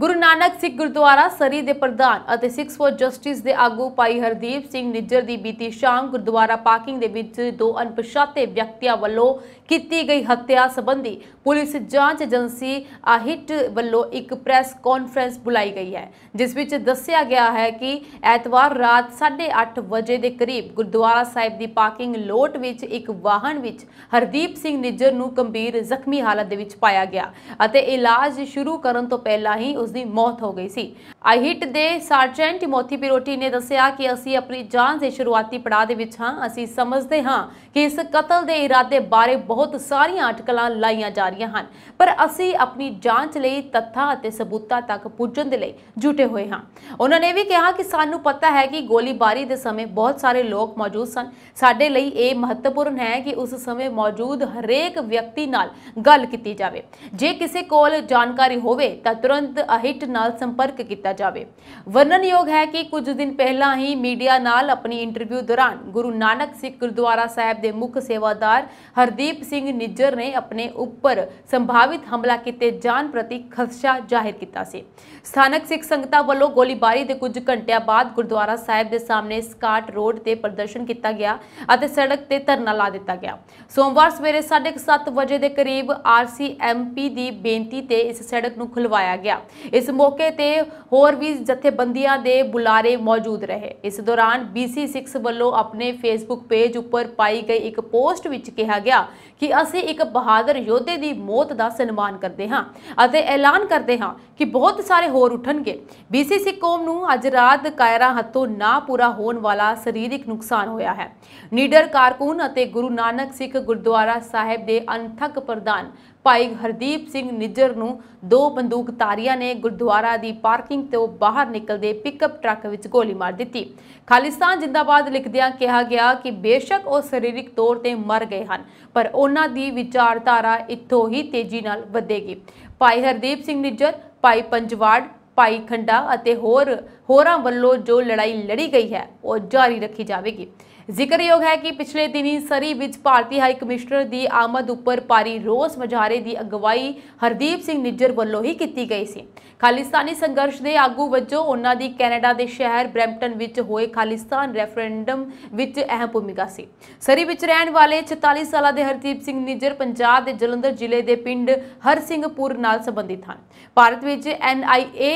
ਗੁਰੂ ਨਾਨਕ ਸਿੱਖ ਗੁਰਦੁਆਰਾ ਸਰੀ ਦੇ ਪ੍ਰਧਾਨ ਅਤੇ ਸਿੱਖਸ ਫੋਰ ਜਸਟਿਸ ਦੇ ਆਗੂ ਪਾਈ ਹਰਦੀਪ ਸਿੰਘ ਨਿੱਜਰ ਦੀ ਬੀਤੀ ਸ਼ਾਮ ਗੁਰਦੁਆਰਾ ਪਾਰਕਿੰਗ ਦੇ ਵਿੱਚ ਦੋ ਅਣਪਛਾਤੇ ਵਿਅਕਤੀਆਂ ਵੱਲੋਂ ਕੀਤੀ ਗਈ ਹੱਤਿਆ ਸੰਬੰਧੀ ਪੁਲਿਸ ਜਾਂਚ ਏਜੰਸੀ ਆਹਿਟ ਵੱਲੋਂ ਇੱਕ ਪ੍ਰੈਸ ਕਾਨਫਰੰਸ ਬੁਲਾਈ ਗਈ ਹੈ ਜਿਸ ਵਿੱਚ ਦੱਸਿਆ ਗਿਆ ਹੈ ਕਿ ਐਤਵਾਰ ਰਾਤ 8:30 ਵਜੇ ਦੇ ਕਰੀਬ ਗੁਰਦੁਆਰਾ ਸਾਹਿਬ ਦੀ ਪਾਰਕਿੰਗ ਲੋਟ ਵਿੱਚ ਇੱਕ ਵਾਹਨ ਵਿੱਚ ਹਰਦੀਪ ਸਿੰਘ ਨਿੱਜਰ ਨੂੰ ਗੰਭੀਰ ਜ਼ਖਮੀ ਹਾਲਤ ਦੇ ਵਿੱਚ ਪਾਇਆ ਗਿਆ ਅਤੇ ਇਲਾਜ ਸ਼ੁਰੂ ਕਰਨ ਤੋਂ ਪਹਿਲਾਂ ਹੀ ਉਸ ਦੀ ਮੌਤ ਹੋ ਗਈ ਸੀ ਆਹਿਟ ਦੇ ਸਰਜੈਂਟ ਮੋਤੀ ਪਿਰੋਟੀ ਨੇ ਦੱਸਿਆ ਕਿ ਅਸੀਂ ਆਪਣੀ ਜਾਂਚ ਦੇ ਸ਼ੁਰੂਆਤੀ ਪੜਾਅ ਦੇ ਵਿੱਚ ਹਾਂ ਅਸੀਂ ਸਮਝਦੇ ਹਾਂ ਕਿ ਇਸ ਕਤਲ ਦੇ ਇਰਾਦੇ ਬਾਰੇ ਬਹੁਤ ਸਾਰੀਆਂ ਅਟਕਲਾਂ ਲਾਈਆਂ ਜਾ ਰਹੀਆਂ ਹਨ ਪਰ ਅਸੀਂ ਆਪਣੀ ਜਾਂਚ ਲਈ ਤੱਥਾਂ ਅਤੇ ਸਬੂਤਾਂ ਤੱਕ ਪੁੱਜਣ ਦੇ ਲਈ ਜੁਟੇ ਹੋਏ ਹਾਂ ਉਹਨਾਂ ਨੇ ਵੀ ਕਿਹਾ ਕਿ ਸਾਨੂੰ ਪਤਾ ਹੈ ਕਿ ਗੋਲੀਬਾਰੀ ਦੇ ਸਮੇਂ ਬਹੁਤ ਸਾਰੇ ਲੋਕ ਮੌਜੂਦ ਸਨ ਸਾਡੇ ਲਈ ਇਹ ਮਹੱਤਵਪੂਰਨ ਹੈ ਕਿ ਉਸ ਸਮੇਂ ਮੌਜੂਦ ਹਰੇਕ ਵਿਅਕਤੀ ਨਾਲ ਗੱਲ ਕੀਤੀ ਜਾਵੇ ਜੇ ਕਿਸੇ ਕੋਲ ਜਾਣਕਾਰੀ ਹੋਵੇ ਤਾਂ ਤੁਰੰਤ ਅਹਿਟ ਨਾਲ ਸੰਪਰਕ ਕੀਤਾ ਜਾਵੇ ਵਰਣਨਯੋਗ ਹੈ ਕਿ ਕੁਝ ਦਿਨ ਪਹਿਲਾਂ ਹੀ ਮੀਡੀਆ ਨਾਲ ਆਪਣੀ ਇੰਟਰਵਿਊ ਦੌਰਾਨ ਗੁਰੂ ਨਾਨਕ ਸਿੱਖ ਗੁਰਦੁਆਰਾ ਸਾਹਿਬ ਦੇ ਮੁੱਖ ਸੇਵਾਦਾਰ ਹਰਦੀਪ ਸਿੰਘ ਨਿੱਜਰ ਨੇ ਆਪਣੇ ਉੱਪਰ ਸੰਭਾਵਿਤ ਹਮਲਾ ਕੀਤੇ ਜਾਣ ਪ੍ਰਤੀ ਖਸ਼ਾ ਜ਼ਾਹਿਰ ਕੀਤਾ ਸੀ ਸਥਾਨਕ ਸਿੱਖ ਸੰਗਤਾਂ ਵੱਲੋਂ ਗੋਲੀਬਾਰੀ ਦੇ ਕੁਝ ਘੰਟਿਆਂ ਬਾਅਦ ਗੁਰਦੁਆਰਾ ਸਾਹਿਬ ਦੇ ਸਾਹਮਣੇ ਸਕਾਟ ਰੋਡ ਤੇ ਪ੍ਰਦਰਸ਼ਨ ਕੀਤਾ ਗਿਆ ਅਤੇ ਸੜਕ ਤੇ ਧਰਨਾ ਲਾ ਦਿੱਤਾ ਗਿਆ ਸੋਮਵਾਰ ਸਵੇਰੇ 7:30 ਵਜੇ ਦੇ ਕਰੀਬ ਆਰਸੀਐਮਪੀ ਦੀ ਬੇਨਤੀ ਤੇ ਇਸ ਸੜਕ ਨੂੰ ਖੁਲਵਾਇਆ ਗਿਆ ਇਸ ਮੌਕੇ ਤੇ ਹੋਰ ਵੀ ਜਥੇਬੰਦੀਆਂ ਦੇ ਬੁਲਾਰੇ ਮੌਜੂਦ ਰਹੇ ਇਸ ਦੌਰਾਨ ਬੀਸੀ ਸਿੱਖਸ ਵੱਲੋਂ ਆਪਣੇ ਫੇਸਬੁੱਕ ਪੇਜ ਉੱਪਰ ਪਾਈ ਗਈ ਇੱਕ ਪੋਸਟ ਵਿੱਚ ਕਿਹਾ ਗਿਆ ਕਿ ਅਸੀਂ ਇੱਕ ਬਹਾਦਰ ਯੋਧੇ ਦੀ ਮੌਤ ਦਾ ਸਨਮਾਨ ਕਰਦੇ ਹਾਂ ਅਤੇ ਐਲਾਨ ਕਰਦੇ ਹਾਂ ਕਿ ਬਹੁਤ ਸਾਰੇ ਹੋਰ ਉਠਣਗੇ ਬੀਸੀਸੀ ਕੌਮ ਨੂੰ ਅੱਜ ਰਾਤ ਕਾਇਰਾ ਹੱਥੋਂ ਨਾ ਪੂਰਾ ਹੋਣ ਵਾਲਾ ਸਰੀਰਕ ਨੁਕਸਾਨ ਹੋਇਆ ਹੈ ਨੀਡਰ ਕਾਰਕੂਨ ਅਤੇ ਗੁਰੂ ਨਾਨਕ ਸਿੱਖ ਗੁਰਦੁਆਰਾ ਸਾਹਿਬ ਦੇ ਅਨਥਕ ਪ੍ਰਦਾਨ ਭਾਈ ਹਰਦੀਪ ਸਿੰਘ ਨਿੱਜਰ ਨੂੰ ਦੋ ਬੰਦੂਕਧਾਰੀਆਂ ਨੇ ਗੁਰਦੁਆਰਾ ਦੀ ਪਾਰਕਿੰਗ ਤੋਂ ਬਾਹਰ ਨਿਕਲਦੇ ਪਿਕਅਪ ਟਰੱਕ ਵਿੱਚ ਗੋਲੀ ਮਾਰ ਦਿੱਤੀ ਖਾਲਿਸਤਾਨ ਜਿੰਦਾਬਾਦ ਲਿਖਦਿਆਂ ਕਿਹਾ ਗਿਆ ਕਿ ਬੇਸ਼ੱਕ ਉਹ ਸਰੀਰਕ ਤੌਰ ਤੇ ਮਰ ਗਏ ਹਨ ਪਰ ਉਹਨਾਂ ਦੀ ਵਿਚਾਰਧਾਰਾ ਇੱਥੋਂ ਹੀ ਤੇਜ਼ੀ ਨਾਲ ਵਧੇਗੀ ਭਾਈ ਹਰਦੀਪ ਸਿੰਘ ਨਿੱਜਰ ਭਾਈ ਪੰਜਵਾੜ ਭਾਈ ਖੰਡਾ ਅਤੇ ਹੋਰ ਹੋਰਾਂ ਵੱਲੋਂ ਜੋ ਲੜਾਈ ਲੜੀ ਗਈ ਹੈ ਉਹ ਜਾਰੀ ਰੱਖੀ ਜਾਵੇਗੀ ਜ਼ਿਕਰਯੋਗ ਹੈ ਕਿ ਪਿਛਲੇ ਦਿਨੀ ਸਰੀ ਵਿੱਚ ਭਾਰਤੀ ਹਾਈ ਕਮਿਸ਼ਨਰ ਦੀ ਆਮਦ ਉੱਪਰ ਪਾਰੀ ਰੋਸ ਮਜਾਰੇ ਦੀ ਅਗਵਾਈ ਹਰਦੀਪ ਸਿੰਘ ਨਿੱਜਰ ਵੱਲੋਂ ਹੀ ਕੀਤੀ ਗਈ ਸੀ ਖਾਲਿਸਤਾਨੀ ਸੰਘਰਸ਼ ਦੇ ਆਗੂ ਵਜੋਂ ਉਹਨਾਂ ਦੀ ਕੈਨੇਡਾ ਦੇ ਸ਼ਹਿਰ ਬ੍ਰੈਂਪਟਨ ਵਿੱਚ ਹੋਏ ਖਾਲਿਸਤਾਨ ਰੈਫਰੈਂਡਮ ਵਿੱਚ ਅਹਿਮ ਭੂਮਿਕਾ ਸੀ ਸਰੀ ਵਿੱਚ ਰਹਿਣ ਵਾਲੇ 46 ਸਾਲਾਂ ਦੇ ਹਰਦੀਪ ਸਿੰਘ ਨਿੱਜਰ ਪੰਜਾਬ ਦੇ ਜਲੰਧਰ ਜ਼ਿਲ੍ਹੇ ਦੇ ਪਿੰਡ ਹਰਸਿੰਘਪੁਰ ਨਾਲ ਸੰਬੰਧਿਤ ਹਨ ਭਾਰਤ ਵਿੱਚ ਐਨਆਈਏ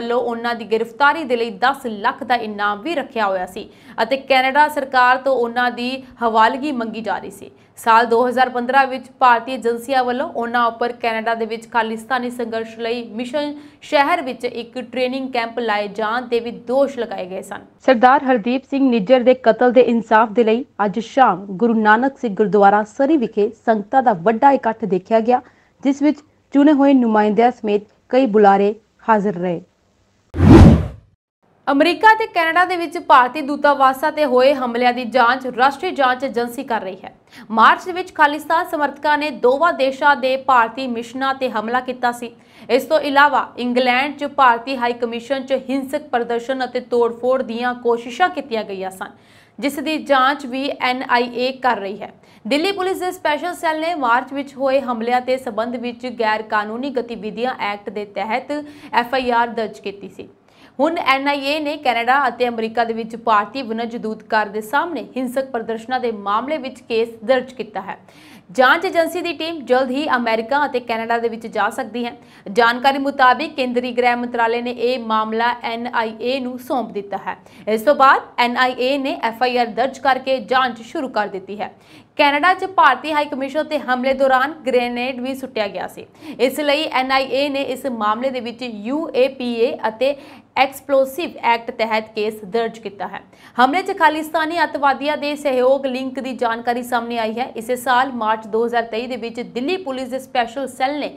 ਵੱਲੋਂ ਉਹਨਾਂ ਦੀ ਗ੍ਰਿਫਤਾਰੀ ਦੇ ਲਈ 10 ਲੱਖ ਦਾ ਇਨਾਮ ਵੀ ਰੱਖਿਆ ਹੋਇਆ ਸੀ ਅਤੇ ਕੈਨੇਡਾ ਸਰਕਾਰ ਸਰਕਾਰ ਤੋਂ ਉਹਨਾਂ ਦੀ ਹਵਾਲਗੀ ਮੰਗੀ ਜਾ ਰਹੀ ਸੀ ਸਾਲ 2015 ਵਿੱਚ ਭਾਰਤੀ ਏਜੰਸੀਆਂ ਵੱਲੋਂ ਉਹਨਾਂ ਉੱਪਰ ਕੈਨੇਡਾ ਦੇ ਵਿੱਚ ਖਾਲਿਸਤਾਨੀ ਸੰਘਰਸ਼ ਲਈ ਮਿਸ਼ਨ ਸ਼ਹਿਰ ਵਿੱਚ ਇੱਕ ਟ੍ਰੇਨਿੰਗ ਕੈਂਪ ਲਾਏ ਜਾਣ ਤੇ ਵੀ ਦੋਸ਼ ਲਗਾਏ ਗਏ ਸਨ ਸਰਦਾਰ ਹਰਦੀਪ ਸਿੰਘ ਨਿੱਜਰ ਦੇ ਕਤਲ ਦੇ ਇਨਸਾਫ ਦੇ ਲਈ ਅੱਜ ਸ਼ਾਮ ਗੁਰੂ ਨਾਨਕ ਸਿੰਘ ਗੁਰਦੁਆਰਾ ਸਰੀ ਵਿਖੇ ਸੰਗਤਾਂ ਦਾ ਵੱਡਾ ਇਕੱਠ ਦੇਖਿਆ ਗਿਆ ਜਿਸ ਵਿੱਚ ਚੁਣੇ ਹੋਏ ਨੁਮਾਇੰਦਿਆਂ ਸਮੇਤ ਕਈ ਬੁਲਾਰੇ ਹਾਜ਼ਰ ਰਹੇ ਅਮਰੀਕਾ ਤੇ ਕੈਨੇਡਾ ਦੇ ਵਿੱਚ ਭਾਰਤੀ ਦੂਤਾਵਾਸਾਂ ਤੇ ਹੋਏ ਹਮਲਿਆਂ ਦੀ ਜਾਂਚ ਰਾਸ਼ਟਰੀ ਜਾਂਚ ਏਜੰਸੀ ਕਰ ਰਹੀ ਹੈ ਮਾਰਚ ਦੇ ਵਿੱਚ ਖਾਲਿਸਤਾਨ ਸਮਰਥਕਾਂ ਨੇ ਦੋਵਾਂ ਦੇਸ਼ਾਂ ਦੇ ਭਾਰਤੀ ਮਿਸ਼ਨਾਂ ਤੇ ਹਮਲਾ ਕੀਤਾ ਸੀ ਇਸ ਤੋਂ ਇਲਾਵਾ ਇੰਗਲੈਂਡ 'ਚ ਭਾਰਤੀ ਹਾਈ ਕਮਿਸ਼ਨ 'ਚ ਹਿੰਸਕ ਪ੍ਰਦਰਸ਼ਨ ਅਤੇ ਤੋੜਫੋੜ ਦੀਆਂ ਕੋਸ਼ਿਸ਼ਾਂ ਕੀਤੀਆਂ ਗਈਆਂ ਸਨ ਜਿਸ ਦੀ ਜਾਂਚ ਵੀ ਐਨਆਈਏ ਕਰ ਰਹੀ ਹੈ ਦਿੱਲੀ ਪੁਲਿਸ ਦੇ ਸਪੈਸ਼ਲ ਸੈੱਲ ਨੇ ਮਾਰਚ ਵਿੱਚ ਹੋਏ ਹਮਲਿਆਂ ਤੇ ਸਬੰਧ ਵਿੱਚ ਗੈਰ ਕਾਨੂੰਨੀ ਗਤੀਵਿਧੀਆਂ ਐਕਟ ਦੇ ਤਹਿਤ ਐਫਆਈਆਰ ਦਰਜ ਕੀਤੀ ਸੀ ਹੁਣ ਐਨਆਈਏ ਨੇ ਕੈਨੇਡਾ ਅਤੇ ਅਮਰੀਕਾ ਦੇ ਵਿੱਚ ਭਾਰਤੀ ਦੂਤਕਾਰ ਦੇ ਸਾਹਮਣੇ ਹਿੰਸਕ ਪ੍ਰਦਰਸ਼ਨਾਂ ਦੇ ਮਾਮਲੇ ਵਿੱਚ ਕੇਸ ਦਰਜ ਕੀਤਾ ਹੈ ਜਾਂਚ ਏਜੰਸੀ ਦੀ ਟੀਮ ਜਲਦ ਹੀ ਅਮਰੀਕਾ ਅਤੇ ਕੈਨੇਡਾ ਦੇ ਵਿੱਚ ਜਾ ਸਕਦੀ ਹੈ ਜਾਣਕਾਰੀ ਮੁਤਾਬਕ ਕੇਂਦਰੀ ਗ੍ਰਹਿ ਮੰਤਰਾਲੇ ਨੇ ਇਹ ਮਾਮਲਾ ਐਨਆਈਏ ਨੂੰ ਸੌਂਪ ਦਿੱਤਾ ਹੈ ਇਸ ਤੋਂ ਬਾਅਦ ਐਨਆਈਏ ਨੇ ਐਫਆਈਆਰ ਦਰਜ ਕਰਕੇ ਜਾਂਚ ਸ਼ੁਰੂ ਕਰ ਦਿੱਤੀ ਹੈ ਕੈਨੇਡਾ 'ਚ ਭਾਰਤੀ ਹਾਈ ਕਮਿਸ਼ਨ ਤੇ ਹਮਲੇ ਦੌਰਾਨ ਗ੍ਰੇਨੇਡ ਵੀ ਸੁੱਟਿਆ ਗਿਆ ਸੀ ਇਸ ਲਈ ਐਨਆਈਏ ਨੇ ਇਸ ਮਾਮਲੇ ਦੇ ਵਿੱਚ ਯੂਏਪੀਏ ਅਤੇ ਐਕਸਪਲੋਸਿਵ ਐਕਟ ਤਹਿਤ ਕੇਸ ਦਰਜ ਕੀਤਾ ਹੈ ਹਮਲੇ 'ਚ ਖਾਲਿਸਤਾਨੀ ਅਤਵਾਦੀਆਂ ਦੇ ਸਹਿਯੋਗ ਲਿੰਕ ਦੀ ਜਾਣਕਾਰੀ ਸਾਹਮਣੇ ਆਈ ਹੈ ਇਸੇ ਸਾਲ ਮਾਰਚ 2023 ਦੇ ਵਿੱਚ ਦਿੱਲੀ ਪੁਲਿਸ ਦੇ ਸਪੈਸ਼ਲ ਸੈੱਲ ਨੇ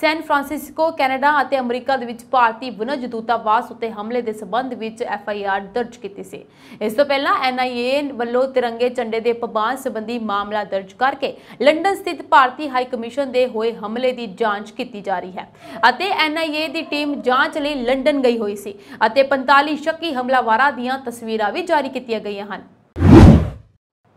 ਸੈਨ ਫ੍ਰਾਂਸਿਸਕੋ ਕੈਨੇਡਾ ਅਤੇ ਅਮਰੀਕਾ ਦੇ ਵਿੱਚ ਭਾਰਤੀ ਵਣਜ ਦੂਤਾਵਾਸ ਉੱਤੇ ਹਮਲੇ ਦੇ ਸਬੰਧ ਵਿੱਚ ਐਫ ਆਈ ਆਰ ਦਰਜ ਕੀਤੀ ਸੀ ਇਸ ਤੋਂ ਪਹਿਲਾਂ ਐਨ ਆਈ ਏ ਵੱਲੋਂ ਤਿਰੰਗੇ ਝੰਡੇ ਦੇ ਪਬਾਨ ਸੰਬੰਧੀ ਮਾਮਲਾ ਦਰਜ ਕਰਕੇ ਲੰਡਨ ਸਥਿਤ ਭਾਰਤੀ ਹਾਈ ਕਮਿਸ਼ਨ ਦੇ ਹੋਏ ਹਮਲੇ ਦੀ ਜਾਂਚ ਕੀਤੀ ਜਾ ਰਹੀ ਹੈ ਅਤੇ ਐਨ ਆਈ ਏ ਦੀ ਟੀਮ ਜਾਂਚ ਲਈ ਲੰਡਨ ਗਈ ਹੋਈ ਸੀ ਅਤੇ 45 ਸ਼ੱਕੀ ਹਮਲਾਵਾਰਾਂ ਦੀਆਂ ਤਸਵੀਰਾਂ ਵੀ ਜਾਰੀ ਕੀਤੀਆਂ ਗਈਆਂ ਹਨ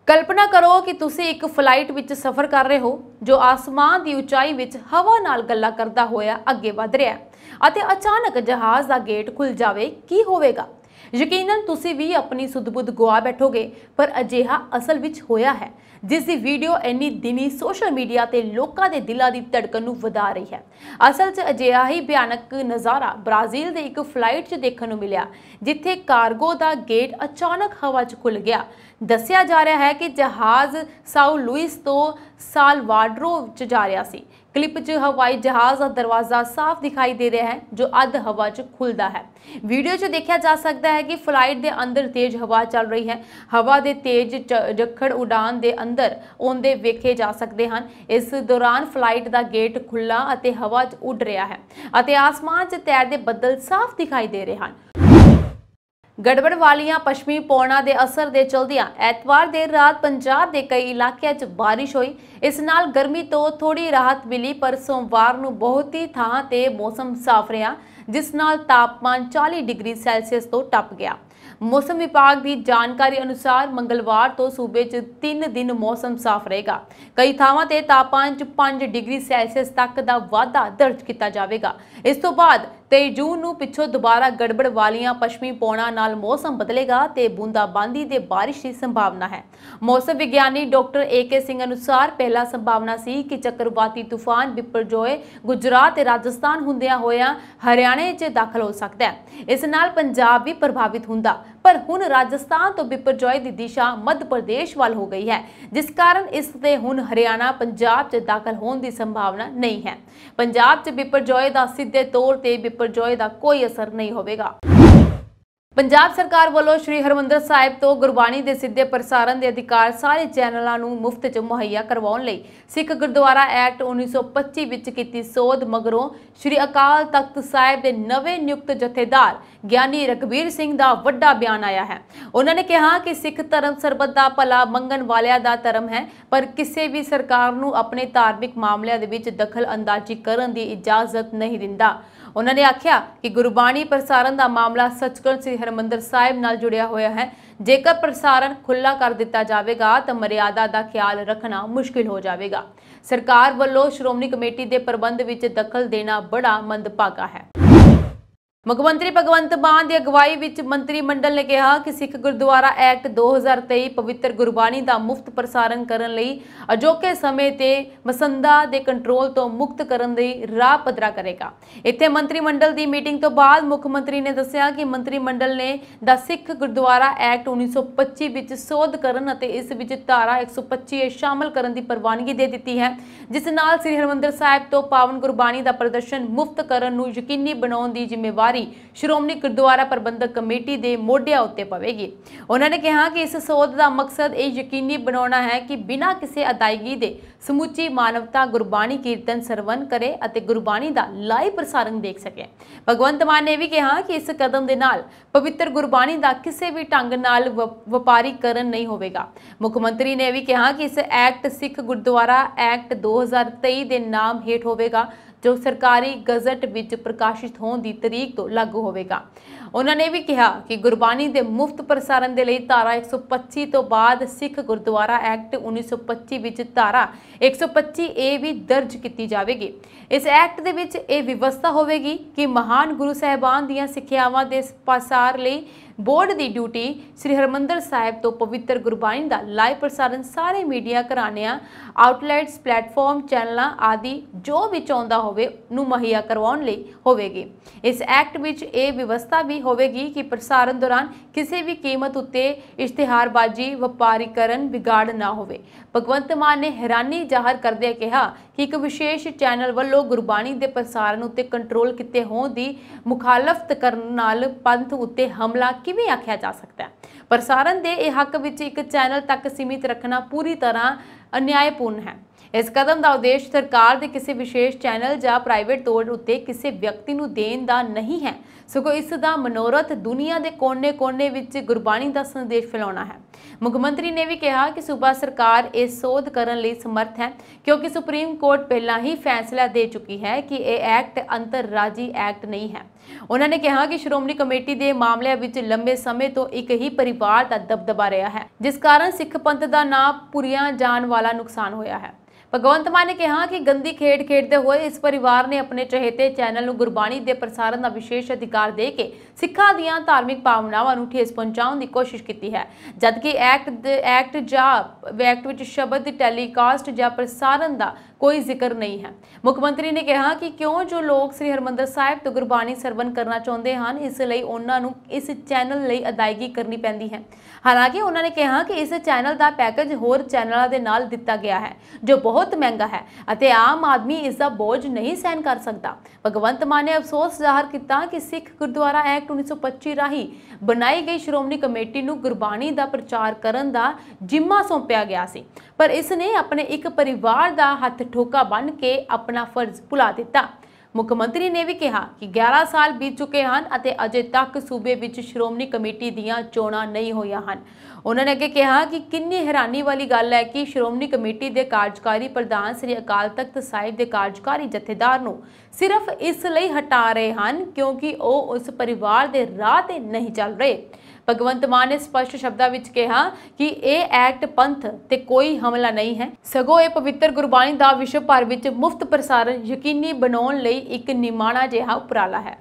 ਕਲਪਨਾ ਕਰੋ ਕਿ ਤੁਸੀਂ ਇੱਕ ਫਲਾਈਟ ਵਿੱਚ ਸਫ਼ਰ ਕਰ ਰਹੇ ਹੋ ਜੋ ਆਸਮਾਨ ਦੀ ਉਚਾਈ ਵਿੱਚ ਹਵਾ ਨਾਲ ਗੱਲਾਂ ਕਰਦਾ ਹੋਇਆ ਅੱਗੇ ਵਧ ਰਿਹਾ ਹੈ ਅਤੇ ਅਚਾਨਕ ਜਹਾਜ਼ ਦਾ ਗੇਟ ਖੁੱਲ ਜਾਵੇ ਕੀ ਹੋਵੇਗਾ ਯਕੀਨਨ ਤੁਸੀਂ ਵੀ ਆਪਣੀ ਸੁਧਬੁੱਧ ਗਵਾ ਬੈਠੋਗੇ ਪਰ ਅਜਿਹਾ ਅਸਲ ਵਿੱਚ ਹੋਇਆ ਹੈ ਜਿਸ ਦੀ ਵੀਡੀਓ ਇੰਨੀ ਦਿਨੀ ਸੋਸ਼ਲ ਮੀਡੀਆ ਤੇ ਲੋਕਾਂ ਦੇ ਦਿਲਾਂ ਦੀ ਧੜਕਣ ਨੂੰ ਵਧਾ ਰਹੀ ਹੈ ਅਸਲ 'ਚ ਅਜਿਹਾ ਹੀ ਭਿਆਨਕ ਨਜ਼ਾਰਾ ਬ੍ਰਾਜ਼ੀਲ ਦੇ ਇੱਕ ਫਲਾਈਟ 'ਚ ਦੇਖਣ ਨੂੰ ਮਿਲਿਆ ਜਿੱਥੇ ਕਾਰਗੋ ਦਾ ਗੇਟ ਅਚਾਨਕ ਹਵਾ 'ਚ ਖੁੱਲ ਗਿਆ ਦੱਸਿਆ ਜਾ ਰਿਹਾ ਹੈ ਕਿ ਜਹਾਜ਼ ਸਾਓ ਲੂਇਸ ਤੋਂ ਸਾਲਵਾਡਰੋ ਵਿੱਚ ਜਾ ਰਿਹਾ ਸੀ ਕਲਿੱਪ 'ਚ ਹਵਾਈ ਜਹਾਜ਼ ਦਾ ਦਰਵਾਜ਼ਾ ਸਾਫ਼ ਦਿਖਾਈ ਦੇ ਰਿਹਾ ਹੈ ਜੋ ਅੱਧ ਹਵਾ 'ਚ ਖੁੱਲਦਾ ਹੈ ਵੀਡੀਓ 'ਚ ਦੇਖਿਆ ਜਾ ਸਕਦਾ ਹੈ ਕਿ ਫਲਾਈਟ ਦੇ ਅੰਦਰ ਤੇਜ਼ ਹਵਾ ਚੱਲ ਰਹੀ ਹੈ ਹਵਾ ਦੇ ਤੇਜ਼ ਜਖੜ ਉਡਾਨ ਦੇ ਅੰਦਰ ਆਉਂਦੇ ਵੇਖੇ ਜਾ ਸਕਦੇ ਹਨ ਇਸ ਦੌਰਾਨ ਫਲਾਈਟ ਦਾ ਗੇਟ ਖੁੱਲਾ ਅਤੇ ਹਵਾ 'ਚ ਉੱਡ ਰਿਹਾ ਹੈ ਅਤੇ ਆਸਮਾਨ 'ਚ ਤੈਰਦੇ ਬੱਦਲ ਸਾਫ਼ ਦਿਖਾਈ ਦੇ ਰਹੇ ਹਨ ਗੜਬੜ ਵਾਲੀਆਂ ਪੱਛਮੀ ਪੌਣਾ ਦੇ ਅਸਰ ਦੇ ਚਲਦਿਆਂ ਐਤਵਾਰ ਦੇ ਰਾਤ ਪੰਜਾਬ ਦੇ ਕਈ ਇਲਾਕਿਆਂ 'ਚ بارش ਹੋਈ ਇਸ ਨਾਲ ਗਰਮੀ ਤੋਂ ਥੋੜੀ ਰਾਹਤ ਮਿਲੀ ਪਰ ਸੋਮਵਾਰ ਨੂੰ ਬਹੁਤੀ ਥਾਂ ਤੇ ਮੌਸਮ ਸਾਫ਼ ਰਿਹਾ ਜਿਸ ਨਾਲ ਤਾਪਮਾਨ 40 ਡਿਗਰੀ ਸੈਲਸੀਅਸ ਤੋਂ ਟੱਪ ਗਿਆ ਮੌਸਮ ਵਿਭਾਗ ਦੀ ਜਾਣਕਾਰੀ ਅਨੁਸਾਰ ਮੰਗਲਵਾਰ ਤੋਂ ਸੂਬੇ 'ਚ 3 ਦਿਨ ਮੌਸਮ ਸਾਫ਼ ਰਹੇਗਾ ਕਈ ਥਾਵਾਂ ਤੇ ਤਾਪਮਾਨ 'ਚ 5 ਡਿਗਰੀ ਸੈਲਸੀਅਸ ਤੱਕ ਦਾ ਵਾਧਾ ਦਰਜ ਕੀਤਾ ਜਾਵੇਗਾ ਇਸ ਤੋਂ ਬਾਅਦ 23 ਜੂਨ ਨੂੰ ਪਿੱਛੋਂ ਦੁਬਾਰਾ ਗੜਬੜ ਵਾਲੀਆਂ ਪਸ਼ਮੀ ਪੌਣਾ ਨਾਲ ਮੌਸਮ ਬਦਲੇਗਾ ਤੇ ਬੂੰਦਾਬਾਂਦੀ ਦੇ بارش ਦੀ ਸੰਭਾਵਨਾ ਹੈ ਮੌਸਮ ਵਿਗਿਆਨੀ ਡਾਕਟਰ ਏਕੇ ਸਿੰਘ ਅਨੁਸਾਰ ਪਹਿਲਾ ਸੰਭਾਵਨਾ ਸੀ ਕਿ ਚੱਕਰਵਾਤੀ ਤੂਫਾਨ ਬਿਪਰਜੋਏ ਗੁਜਰਾਤ ਤੇ ਰਾਜਸਥਾਨ ਹੁੰਦਿਆਂ ਹੋਇਆਂ ਹਰਿਆਣੇ 'ਚ ਦਾਖਲ ਹੋ ਸਕਦਾ ਹੈ ਇਸ ਨਾਲ ਪੰਜਾਬ ਵੀ ਪ੍ਰਭਾਵਿਤ ਹੁੰਦਾ ਪਰ ਹੁਣ ਰਾਜਸਥਾਨ ਤੋਂ ਬਿਪਰਜੋਏ ਦੀ ਦਿਸ਼ਾ ਮੱਧ ਪ੍ਰਦੇਸ਼ ਵੱਲ ਹੋ ਗਈ ਹੈ ਜਿਸ ਕਾਰਨ ਇਸ ਤੇ ਹੁਣ ਹਰਿਆਣਾ ਪੰਜਾਬ 'ਚ ਦਾਖਲ ਹੋਣ ਦੀ ਸੰਭਾਵਨਾ ਨਹੀਂ ਹੈ ਪੰਜਾਬ 'ਚ ਬਿਪਰਜੋਏ ਦਾ ਸਿੱਧੇ ਤੌਰ ਤੇ ਬਿਪਰਜੋਏ ਦਾ ਕੋਈ ਅਸਰ ਨਹੀਂ ਹੋਵੇਗਾ ਪੰਜਾਬ ਸਰਕਾਰ ਵੱਲੋਂ ਸ੍ਰੀ ਹਰਮੰਦਰ ਸਾਹਿਬ ਤੋਂ ਗੁਰਬਾਣੀ ਦੇ ਸਿੱਧੇ ਪ੍ਰਸਾਰਣ ਦੇ ਅਧਿਕਾਰ ਸਾਰੇ ਚੈਨਲਾਂ ਨੂੰ ਮੁਫਤ 'ਚ ਮੁਹੱਈਆ ਕਰਵਾਉਣ ਲਈ ਸਿੱਖ ਗੁਰਦੁਆਰਾ ਐਕਟ 1925 ਵਿੱਚ ਕੀਤੀ ਸੋਧ ਮਗਰੋਂ ਸ੍ਰੀ ਅਕਾਲ ਤਖਤ ਸਾਹਿਬ ਦੇ ਨਵੇਂ ਨਿਯੁਕਤ ਜਥੇਦਾਰ ਗਿਆਨੀ ਰਕਬੀਰ ਸਿੰਘ ਦਾ ਵੱਡਾ ਬਿਆਨ ਆਇਆ ਹੈ ਉਹਨਾਂ ਨੇ ਕਿਹਾ ਕਿ ਸਿੱਖ ਧਰਮ ਸਰਬੱਤ ਦਾ ਭਲਾ ਮੰਗਣ ਵਾਲਿਆਂ ਦਾ ਧਰਮ ਹੈ ਪਰ ਕਿਸੇ ਵੀ ਸਰਕਾਰ ਨੂੰ ਆਪਣੇ ਧਾਰਮਿਕ ਮਾਮਲਿਆਂ ਦੇ ਵਿੱਚ ਦਖਲ ਅੰਦਾਜ਼ੀ ਕਰਨ ਦੀ ਇਜਾਜ਼ਤ ਨਹੀਂ ਦਿੰਦਾ ਉਹਨਾਂ ਨੇ ਆਖਿਆ ਕਿ ਗੁਰਬਾਣੀ ਪ੍ਰਸਾਰਣ ਦਾ ਮਾਮਲਾ ਸੱਚਖੰਡ ਸ੍ਰੀ ਹਰਮੰਦਰ ਸਾਹਿਬ ਨਾਲ ਜੁੜਿਆ ਹੋਇਆ ਹੈ ਜੇਕਰ ਪ੍ਰਸਾਰਣ ਖੁੱਲਾ ਕਰ ਦਿੱਤਾ ਜਾਵੇਗਾ ਤਾਂ ਮਰਿਆਦਾ ਦਾ ਖਿਆਲ ਰੱਖਣਾ ਮੁਸ਼ਕਿਲ ਹੋ ਜਾਵੇਗਾ ਸਰਕਾਰ ਵੱਲੋਂ ਸ਼੍ਰੋਮਣੀ ਕਮੇਟੀ ਦੇ ਪ੍ਰਬੰਧ ਵਿੱਚ ਦਖਲ ਦੇਣਾ ਬੜਾ ਮੰਦਭਾਗਾ ਹੈ ਮੁੱਖ ਮੰਤਰੀ ਭਗਵੰਤ ਮਾਨ ਦੀ ਅਗਵਾਈ ਵਿੱਚ ਮੰਤਰੀ ਮੰਡਲ ਨੇ ਕਿਹਾ ਕਿ ਸਿੱਖ ਗੁਰਦੁਆਰਾ ਐਕਟ 2023 ਪਵਿੱਤਰ ਗੁਰਬਾਣੀ ਦਾ ਮੁਫਤ ਪ੍ਰਸਾਰਣ ਕਰਨ ਲਈ ਅਜੋਕੇ ਸਮੇਂ ਤੇ ਮਸੰਦਾ ਦੇ ਕੰਟਰੋਲ ਤੋਂ ਮੁਕਤ ਕਰਨ ਦੀ ਰਾਹ ਪੱਧਰਾ ਕਰੇਗਾ ਇੱਥੇ ਮੰਤਰੀ ਮੰਡਲ ਦੀ ਮੀਟਿੰਗ ਤੋਂ ਬਾਅਦ ਮੁੱਖ ਮੰਤਰੀ ਨੇ ਦੱਸਿਆ ਕਿ ਮੰਤਰੀ ਮੰਡਲ ਨੇ ਦਾ ਸਿੱਖ ਗੁਰਦੁਆਰਾ ਐਕਟ 1925 ਵਿੱਚ ਸੋਧ ਕਰਨ ਅਤੇ ਇਸ ਵਿੱਚ ਧਾਰਾ 125 ਸ਼ਾਮਲ ਕਰਨ ਦੀ ਪ੍ਰਵਾਨਗੀ ਦੇ ਦਿੱਤੀ ਹੈ ਜਿਸ ਨਾਲ ਸ੍ਰੀ ਹਰਮੰਦਰ ਸਾਹਿਬ ਤੋਂ ਪਾਵਨ ਗੁਰਬਾਣੀ ਦਾ ਪ੍ਰਦਰਸ਼ਨ ਮੁਫਤ ਕਰਨ ਨੂੰ ਯਕੀਨੀ ਬਣਾਉਣ ਦੀ ਜ਼ਿੰਮੇਵਾਰੀ ਜ਼ਿੰਮੇਵਾਰੀ ਸ਼੍ਰੋਮਣੀ ਗੁਰਦੁਆਰਾ ਪ੍ਰਬੰਧਕ ਕਮੇਟੀ ਦੇ ਮੋਢਿਆਂ ਉੱਤੇ ਪਵੇਗੀ ਉਹਨਾਂ ਨੇ ਕਿਹਾ ਕਿ ਇਸ ਸੋਧ ਦਾ ਮਕਸਦ ਇਹ ਯਕੀਨੀ ਬਣਾਉਣਾ ਹੈ ਕਿ ਬਿਨਾਂ ਕਿਸੇ ਅਦਾਇਗੀ ਦੇ ਸਮੁੱਚੀ ਮਾਨਵਤਾ ਗੁਰਬਾਣੀ ਕੀਰਤਨ ਸਰਵਨ ਕਰੇ ਅਤੇ ਗੁਰਬਾਣੀ ਦਾ ਲਾਈਵ ਪ੍ਰਸਾਰਣ ਦੇਖ ਸਕੇ ਭਗਵੰਤ ਮਾਨ ਨੇ ਵੀ ਕਿਹਾ ਕਿ ਇਸ ਕਦਮ ਦੇ ਨਾਲ ਪਵਿੱਤਰ ਗੁਰਬਾਣੀ ਦਾ ਕਿਸੇ ਵੀ ਢੰਗ ਨਾਲ ਵਪਾਰੀਕਰਨ ਨਹੀਂ ਹੋਵੇਗਾ ਮੁੱਖ ਮੰਤਰੀ ਨੇ ਵੀ ਕਿਹਾ ਕਿ ਇਸ ਐਕਟ ਸਿੱਖ ਗੁਰਦੁਆਰਾ ਐਕਟ 2023 ਦੇ ਨਾਮ ਹੇਠ ਹੋਵੇਗਾ ਜੋ ਸਰਕਾਰੀ ਗਜ਼ਟ ਵਿੱਚ ਪ੍ਰਕਾਸ਼ਿਤ ਹੋਣ ਦੀ ਤਰੀਕ ਤੋਂ ਲਾਗੂ ਹੋਵੇਗਾ ਉਹਨਾਂ ਨੇ ਵੀ ਕਿਹਾ ਕਿ ਗੁਰਬਾਣੀ ਦੇ ਮੁਫਤ ਪ੍ਰਸਾਰਣ ਦੇ ਲਈ ਧਾਰਾ 125 ਤੋਂ ਬਾਅਦ ਸਿੱਖ ਗੁਰਦੁਆਰਾ ਐਕਟ 1925 ਵਿੱਚ ਧਾਰਾ 125 ਏ ਵੀ ਦਰਜ ਕੀਤੀ ਜਾਵੇਗੀ ਇਸ ਐਕਟ ਦੇ ਵਿੱਚ ਇਹ ਵਿਵਸਥਾ ਹੋਵੇਗੀ ਕਿ ਮਹਾਨ ਗੁਰੂ ਸਾਹਿਬਾਨ ਦੀਆਂ ਸਿੱਖਿਆਵਾਂ ਦੇ ਪ੍ਰਸਾਰ ਲਈ ਬੋਰਡ ਦੀ ਡਿਊਟੀ ਸ੍ਰੀ ਹਰਮੰਦਰ ਸਾਹਿਬ ਤੋਂ ਪਵਿੱਤਰ ਗੁਰਬਾਣੀ ਦਾ ਲਾਈਵ ਪ੍ਰਸਾਰਣ ਸਾਰੇ ਮੀਡੀਆ ਘਰਾਣਿਆਂ ਆਊਟਲੈਟਸ ਪਲੇਟਫਾਰਮ ਚੈਨਲਾਂ ਆਦਿ ਜੋ ਵਿੱਚ ਆਉਂਦਾ ਹੋਵੇ ਨੂੰ ਮਹੱਈਆ ਕਰਵਾਉਣ ਲਈ ਹੋਵੇਗੀ ਇਸ ਐਕਟ ਵਿੱਚ ਇਹ ਵਿਵਸਥਾ ਵੀ ਹੋਵੇਗੀ ਕਿ ਪ੍ਰਸਾਰਣ ਦੌਰਾਨ ਕਿਸੇ ਵੀ ਕੀਮਤ ਉੱਤੇ ਇਸ਼ਤਿਹਾਰਬਾਜ਼ੀ ਵਪਾਰੀਕਰਨ ਵਿਗਾੜ ਨਾ ਹੋਵੇ ਭਗਵੰਤ ਮਾਨ ਨੇ ਹੈਰਾਨੀ ਜ਼ਾਹਰ ਕਰਦਿਆਂ ਕਿਹਾ ਕਿ ਇੱਕ ਵਿਸ਼ੇਸ਼ ਚੈਨਲ ਵੱਲੋਂ ਗੁਰਬਾਣੀ ਦੇ ਪ੍ਰਸਾਰਣ ਉੱਤੇ ਕੰਟਰੋਲ ਕੀਤੇ ਹੋਣ ਦੀ ਮੁਖਾਲਫਤ ਕਰਨ ਨਾਲ ਪੰਥ ਉੱਤੇ ਹਮਲਾ ਕਿਵੇਂ ਆਖਿਆ ਜਾ ਸਕਦਾ ਹੈ ਪ੍ਰਸਾਰਣ ਦੇ ਇਹ ਹੱਕ ਵਿੱਚ ਇੱਕ ਚੈਨਲ ਤੱਕ ਸੀਮਿਤ ਰੱਖਣਾ ਪੂਰੀ ਤਰ੍ਹਾਂ ਅਨਿਆਇਪੂਰਨ ਹੈ ਇਸ ਕਦਮ ਦਾ ਉਦੇਸ਼ ਸਰਕਾਰ ਦੇ ਕਿਸੇ ਵਿਸ਼ੇਸ਼ ਚੈਨਲ ਜਾਂ ਪ੍ਰਾਈਵੇਟ ਤੌਰ ਉੱਤੇ ਕਿਸੇ ਵਿਅਕਤੀ ਨੂੰ ਦੇਣ ਦਾ ਨਹੀਂ ਹੈ ਸਗੋਂ ਇਸ ਦਾ ਮਨੋਰਥ ਦੁਨੀਆ ਦੇ ਕੋਨੇ-ਕੋਨੇ ਵਿੱਚ ਗੁਰਬਾਣੀ ਦਾ ਸੰਦੇਸ਼ ਫੈਲਾਉਣਾ ਹੈ ਮੁੱਖ ਮੰਤਰੀ ਨੇ ਵੀ ਕਿਹਾ ਕਿ ਸੂਬਾ ਸਰਕਾਰ ਇਹ ਸੋਧ ਕਰਨ ਲਈ ਸਮਰਥ ਹੈ ਕਿਉਂਕਿ ਸੁਪਰੀਮ ਕੋਰਟ ਪਹਿਲਾਂ ਹੀ ਫੈਸਲਾ ਦੇ ਚੁੱਕੀ ਹੈ ਕਿ ਇਹ ਐਕਟ ਅੰਤਰਰਾਜੀ ਐਕਟ ਨਹੀਂ ਹੈ ਉਹਨਾਂ ਨੇ ਕਿਹਾ ਕਿ ਸ਼੍ਰੋਮਣੀ ਕਮੇਟੀ ਦੇ ਮਾਮਲਿਆਂ ਵਿੱਚ ਲੰਬੇ ਸਮੇਂ ਤੋਂ ਇੱਕ ਹੀ ਪਰਿਵਾਰ ਦਾ ਦਬਦਬਾ ਰਿਹਾ ਹੈ ਜਿਸ ਕਾਰਨ ਸਿੱਖ ਪੰਥ ਦਾ ਨਾਂ ਪੁਰੀਆਂ ਜਾਣ ਵਾਲਾ ਨੁਕਸਾਨ ਹੋਇਆ ਹੈ ਭਗਵੰਤ ਮਾਨ ਨੇ ਕਿਹਾ ਕਿ ਗੰਦੀ ਖੇਡ ਖੇਡਦੇ ਹੋਏ ਇਸ ਪਰਿਵਾਰ ਨੇ ਆਪਣੇ ਚਹੇਤੇ ਚੈਨਲ ਨੂੰ ਗੁਰਬਾਣੀ ਦੇ ਪ੍ਰਸਾਰਣ ਦਾ ਵਿਸ਼ੇਸ਼ ਅਧਿਕਾਰ ਦੇ ਕੇ ਸਿੱਖਾਂ ਦੀਆਂ ਧਾਰਮਿਕ ਭਾਵਨਾਵਾਂ ਨੂੰ ਠੇਸ ਪਹੁੰਚਾਉਣ ਦੀ ਕੋਸ਼ਿਸ਼ ਕੀਤੀ ਹੈ ਜਦਕਿ ਐਕਟ ਐਕਟ ਜਾਂ ਐਕਟ ਵਿੱਚ ਸ਼ਬਦ ਟੈਲੀਕਾਸਟ ਜਾਂ ਪ੍ਰਸਾਰਣ ਦਾ ਕੋਈ ਜ਼ਿਕਰ ਨਹੀਂ ਹੈ ਮੁੱਖ ਮੰਤਰੀ ਨੇ ਕਿਹਾ ਕਿ ਕਿਉਂ ਜੋ ਲੋਕ ਸ੍ਰੀ ਹਰਮੰਦਰ ਸਾਹਿਬ ਤੋਂ ਗੁਰਬਾਣੀ ਸਰਵਨ ਕਰਨਾ ਚਾਹੁੰਦੇ ਹਨ ਇਸ ਲਈ ਉਹਨਾਂ ਨੂੰ ਇਸ ਚੈਨਲ ਲਈ ਅਦਾਇਗੀ ਕਰਨੀ ਪੈਂਦੀ ਹੈ ਹਾਲਾਂਕਿ ਉਹਨਾਂ ਨੇ ਕਿਹਾ ਕਿ ਇਸ ਚੈਨਲ ਦਾ ਪੈਕੇਜ ਹੋਰ ਚੈਨਲਾਂ ਦੇ ਨਾਲ ਦਿੱਤਾ ਗਿਆ ਹੈ ਜੋ ਬਹੁਤ ਮਹਿੰਗਾ ਹੈ ਅਤੇ ਆਮ ਆਦਮੀ ਇਸ ਦਾ ਬੋਝ ਨਹੀਂ ਸਹਿਣ ਕਰ ਸਕਦਾ ਭਗਵੰਤ ਮਾਨ ਨੇ ਅਫਸੋਸ ਜ਼ਾਹਰ ਕੀਤਾ ਕਿ ਸਿੱਖ ਗੁਰਦੁਆਰਾ ਐਕਟ 1925 ਰਾਹੀਂ ਬਣਾਈ ਗਈ ਸ਼੍ਰੋਮਣੀ ਕਮੇਟੀ ਨੂੰ ਗੁਰਬਾਣੀ ਦਾ ਪ੍ਰਚਾਰ ਕਰਨ ਦਾ ਜਿੰਮਾ ਸੌਂਪਿਆ ਗਿਆ ਸੀ ਪਰ ਇਸ ਨੇ ਆਪਣੇ ਇੱਕ ਪਰਿਵਾਰ ਦਾ ਹੱਥ ਠੋਕਾ ਬਣ ਕੇ ਆਪਣਾ ਫਰਜ਼ ਭੁਲਾ ਦਿੱਤਾ ਮੁੱਖ ਮੰਤਰੀ ਨੇ ਵੀ ਕਿਹਾ ਕਿ 11 ਸਾਲ ਬੀਤ ਚੁੱਕੇ ਹਨ ਅਤੇ ਅਜੇ ਤੱਕ ਸੂਬੇ ਵਿੱਚ ਸ਼੍ਰੋਮਣੀ ਕਮੇਟੀ ਦੀਆਂ ਚੋਣਾਂ ਨਹੀਂ ਹੋਈਆਂ ਹਨ ਉਹਨਾਂ ਨੇ ਅੱਗੇ ਕਿਹਾ ਕਿ ਕਿੰਨੀ ਹੈਰਾਨੀ ਵਾਲੀ ਗੱਲ ਹੈ ਕਿ ਸ਼੍ਰੋਮਣੀ ਕਮੇਟੀ ਦੇ ਕਾਰਜਕਾਰੀ ਪ੍ਰਧਾਨ ਸ੍ਰੀ ਅਕਾਲ ਤਖਤ ਸਾਹਿਬ ਦੇ ਕਾਰਜਕਾਰੀ ਜਥੇਦਾਰ ਨੂੰ ਸਿਰਫ ਇਸ ਲਈ ਹਟਾ ਰਹੇ ਹਨ ਕਿਉਂਕਿ ਉਹ ਉਸ ਪਰਿਵਾਰ ਦੇ ਰਾਹ ਤੇ ਨਹੀਂ ਚੱਲ ਰਹੇ ਭਗਵੰਤ ਮਾਨ ਨੇ ਸਪਸ਼ਟ ਸ਼ਬਦਾਂ ਵਿੱਚ ਕਿਹਾ ਕਿ ਇਹ ਐਕਟ ਪੰਥ ਤੇ ਕੋਈ ਹਮਲਾ ਨਹੀਂ ਹੈ ਸਗੋਂ ਇਹ ਪਵਿੱਤਰ ਗੁਰਬਾਣੀ ਦਾ ਵਿਸ਼ਵ ਭਰ ਵਿੱਚ ਮੁਫਤ ਪ੍ਰਸਾਰਣ ਯਕੀਨੀ ਬਣਾਉਣ ਲਈ ਇੱਕ ਨਿਮਾਣਾ ਜਿਹਾ ਉਪਰਾਲਾ ਹੈ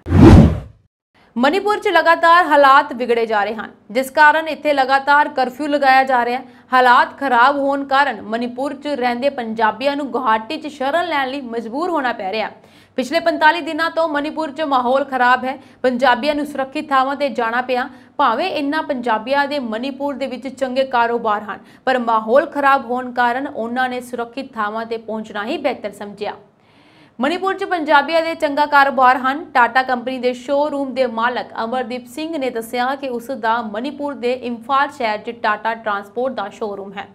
ਮਨੀਪੁਰ 'ਚ ਲਗਾਤਾਰ ਹਾਲਾਤ ਵਿਗੜੇ ਜਾ ਰਹੇ ਹਨ ਜਿਸ ਕਾਰਨ ਇੱਥੇ ਲਗਾਤਾਰ ਕਰਫਿਊ ਲਗਾਇਆ ਜਾ ਰਿਹਾ ਹੈ ਹਾਲਾਤ ਖਰਾਬ ਹੋਣ ਕਾਰਨ ਮਨੀਪੁਰ 'ਚ ਰਹਿੰਦੇ ਪੰਜਾਬੀਆਂ ਨੂੰ ਗੁਹਾਟੀ 'ਚ ਸ਼ਰਨ ਲੈਣ ਲਈ ਮਜਬੂਰ ਹੋਣਾ ਪੈ ਰਿਹਾ ਹੈ ਪਿਛਲੇ 45 ਦਿਨਾਂ ਤੋਂ ਮਨੀਪੁਰ 'ਚ ਮਾਹੌਲ ਖਰਾਬ ਹੈ ਪੰਜਾਬੀਆਂ ਨੂੰ ਸੁਰੱਖਿਤ ਥਾਵਾਂ ਤੇ ਜਾਣਾ ਪਿਆ ਭਾਵੇਂ ਇੰਨਾ ਪੰਜਾਬੀਆਂ ਦੇ ਮਨੀਪੁਰ ਦੇ ਵਿੱਚ ਚੰਗੇ ਕਾਰੋਬਾਰ ਹਨ ਪਰ ਮਾਹੌਲ ਖਰਾਬ ਹੋਣ ਕਾਰਨ ਉਹਨਾਂ ਨੇ ਸੁਰੱਖਿਤ ਥਾਵਾਂ ਤੇ ਪਹੁੰਚਣਾ ਹੀ ਬਿਹਤਰ ਸਮਝਿਆ ਮਨੀਪੁਰ 'ਚ ਪੰਜਾਬੀਆਂ ਦੇ ਚੰਗਾ ਕਾਰੋਬਾਰ ਹਨ ਟਾਟਾ ਕੰਪਨੀ ਦੇ ਸ਼ੋਰੂਮ ਦੇ ਮਾਲਕ ਅਮਰਦੀਪ ਸਿੰਘ ਨੇ ਦੱਸਿਆ ਕਿ ਉਸ ਦਾ ਮਨੀਪੁਰ ਦੇ ਇੰਫਾਲ ਸ਼ਹਿਰ 'ਚ ਟਾਟਾ ਟਰਾਂਸਪੋਰਟ ਦਾ ਸ਼ੋਰੂਮ ਹੈ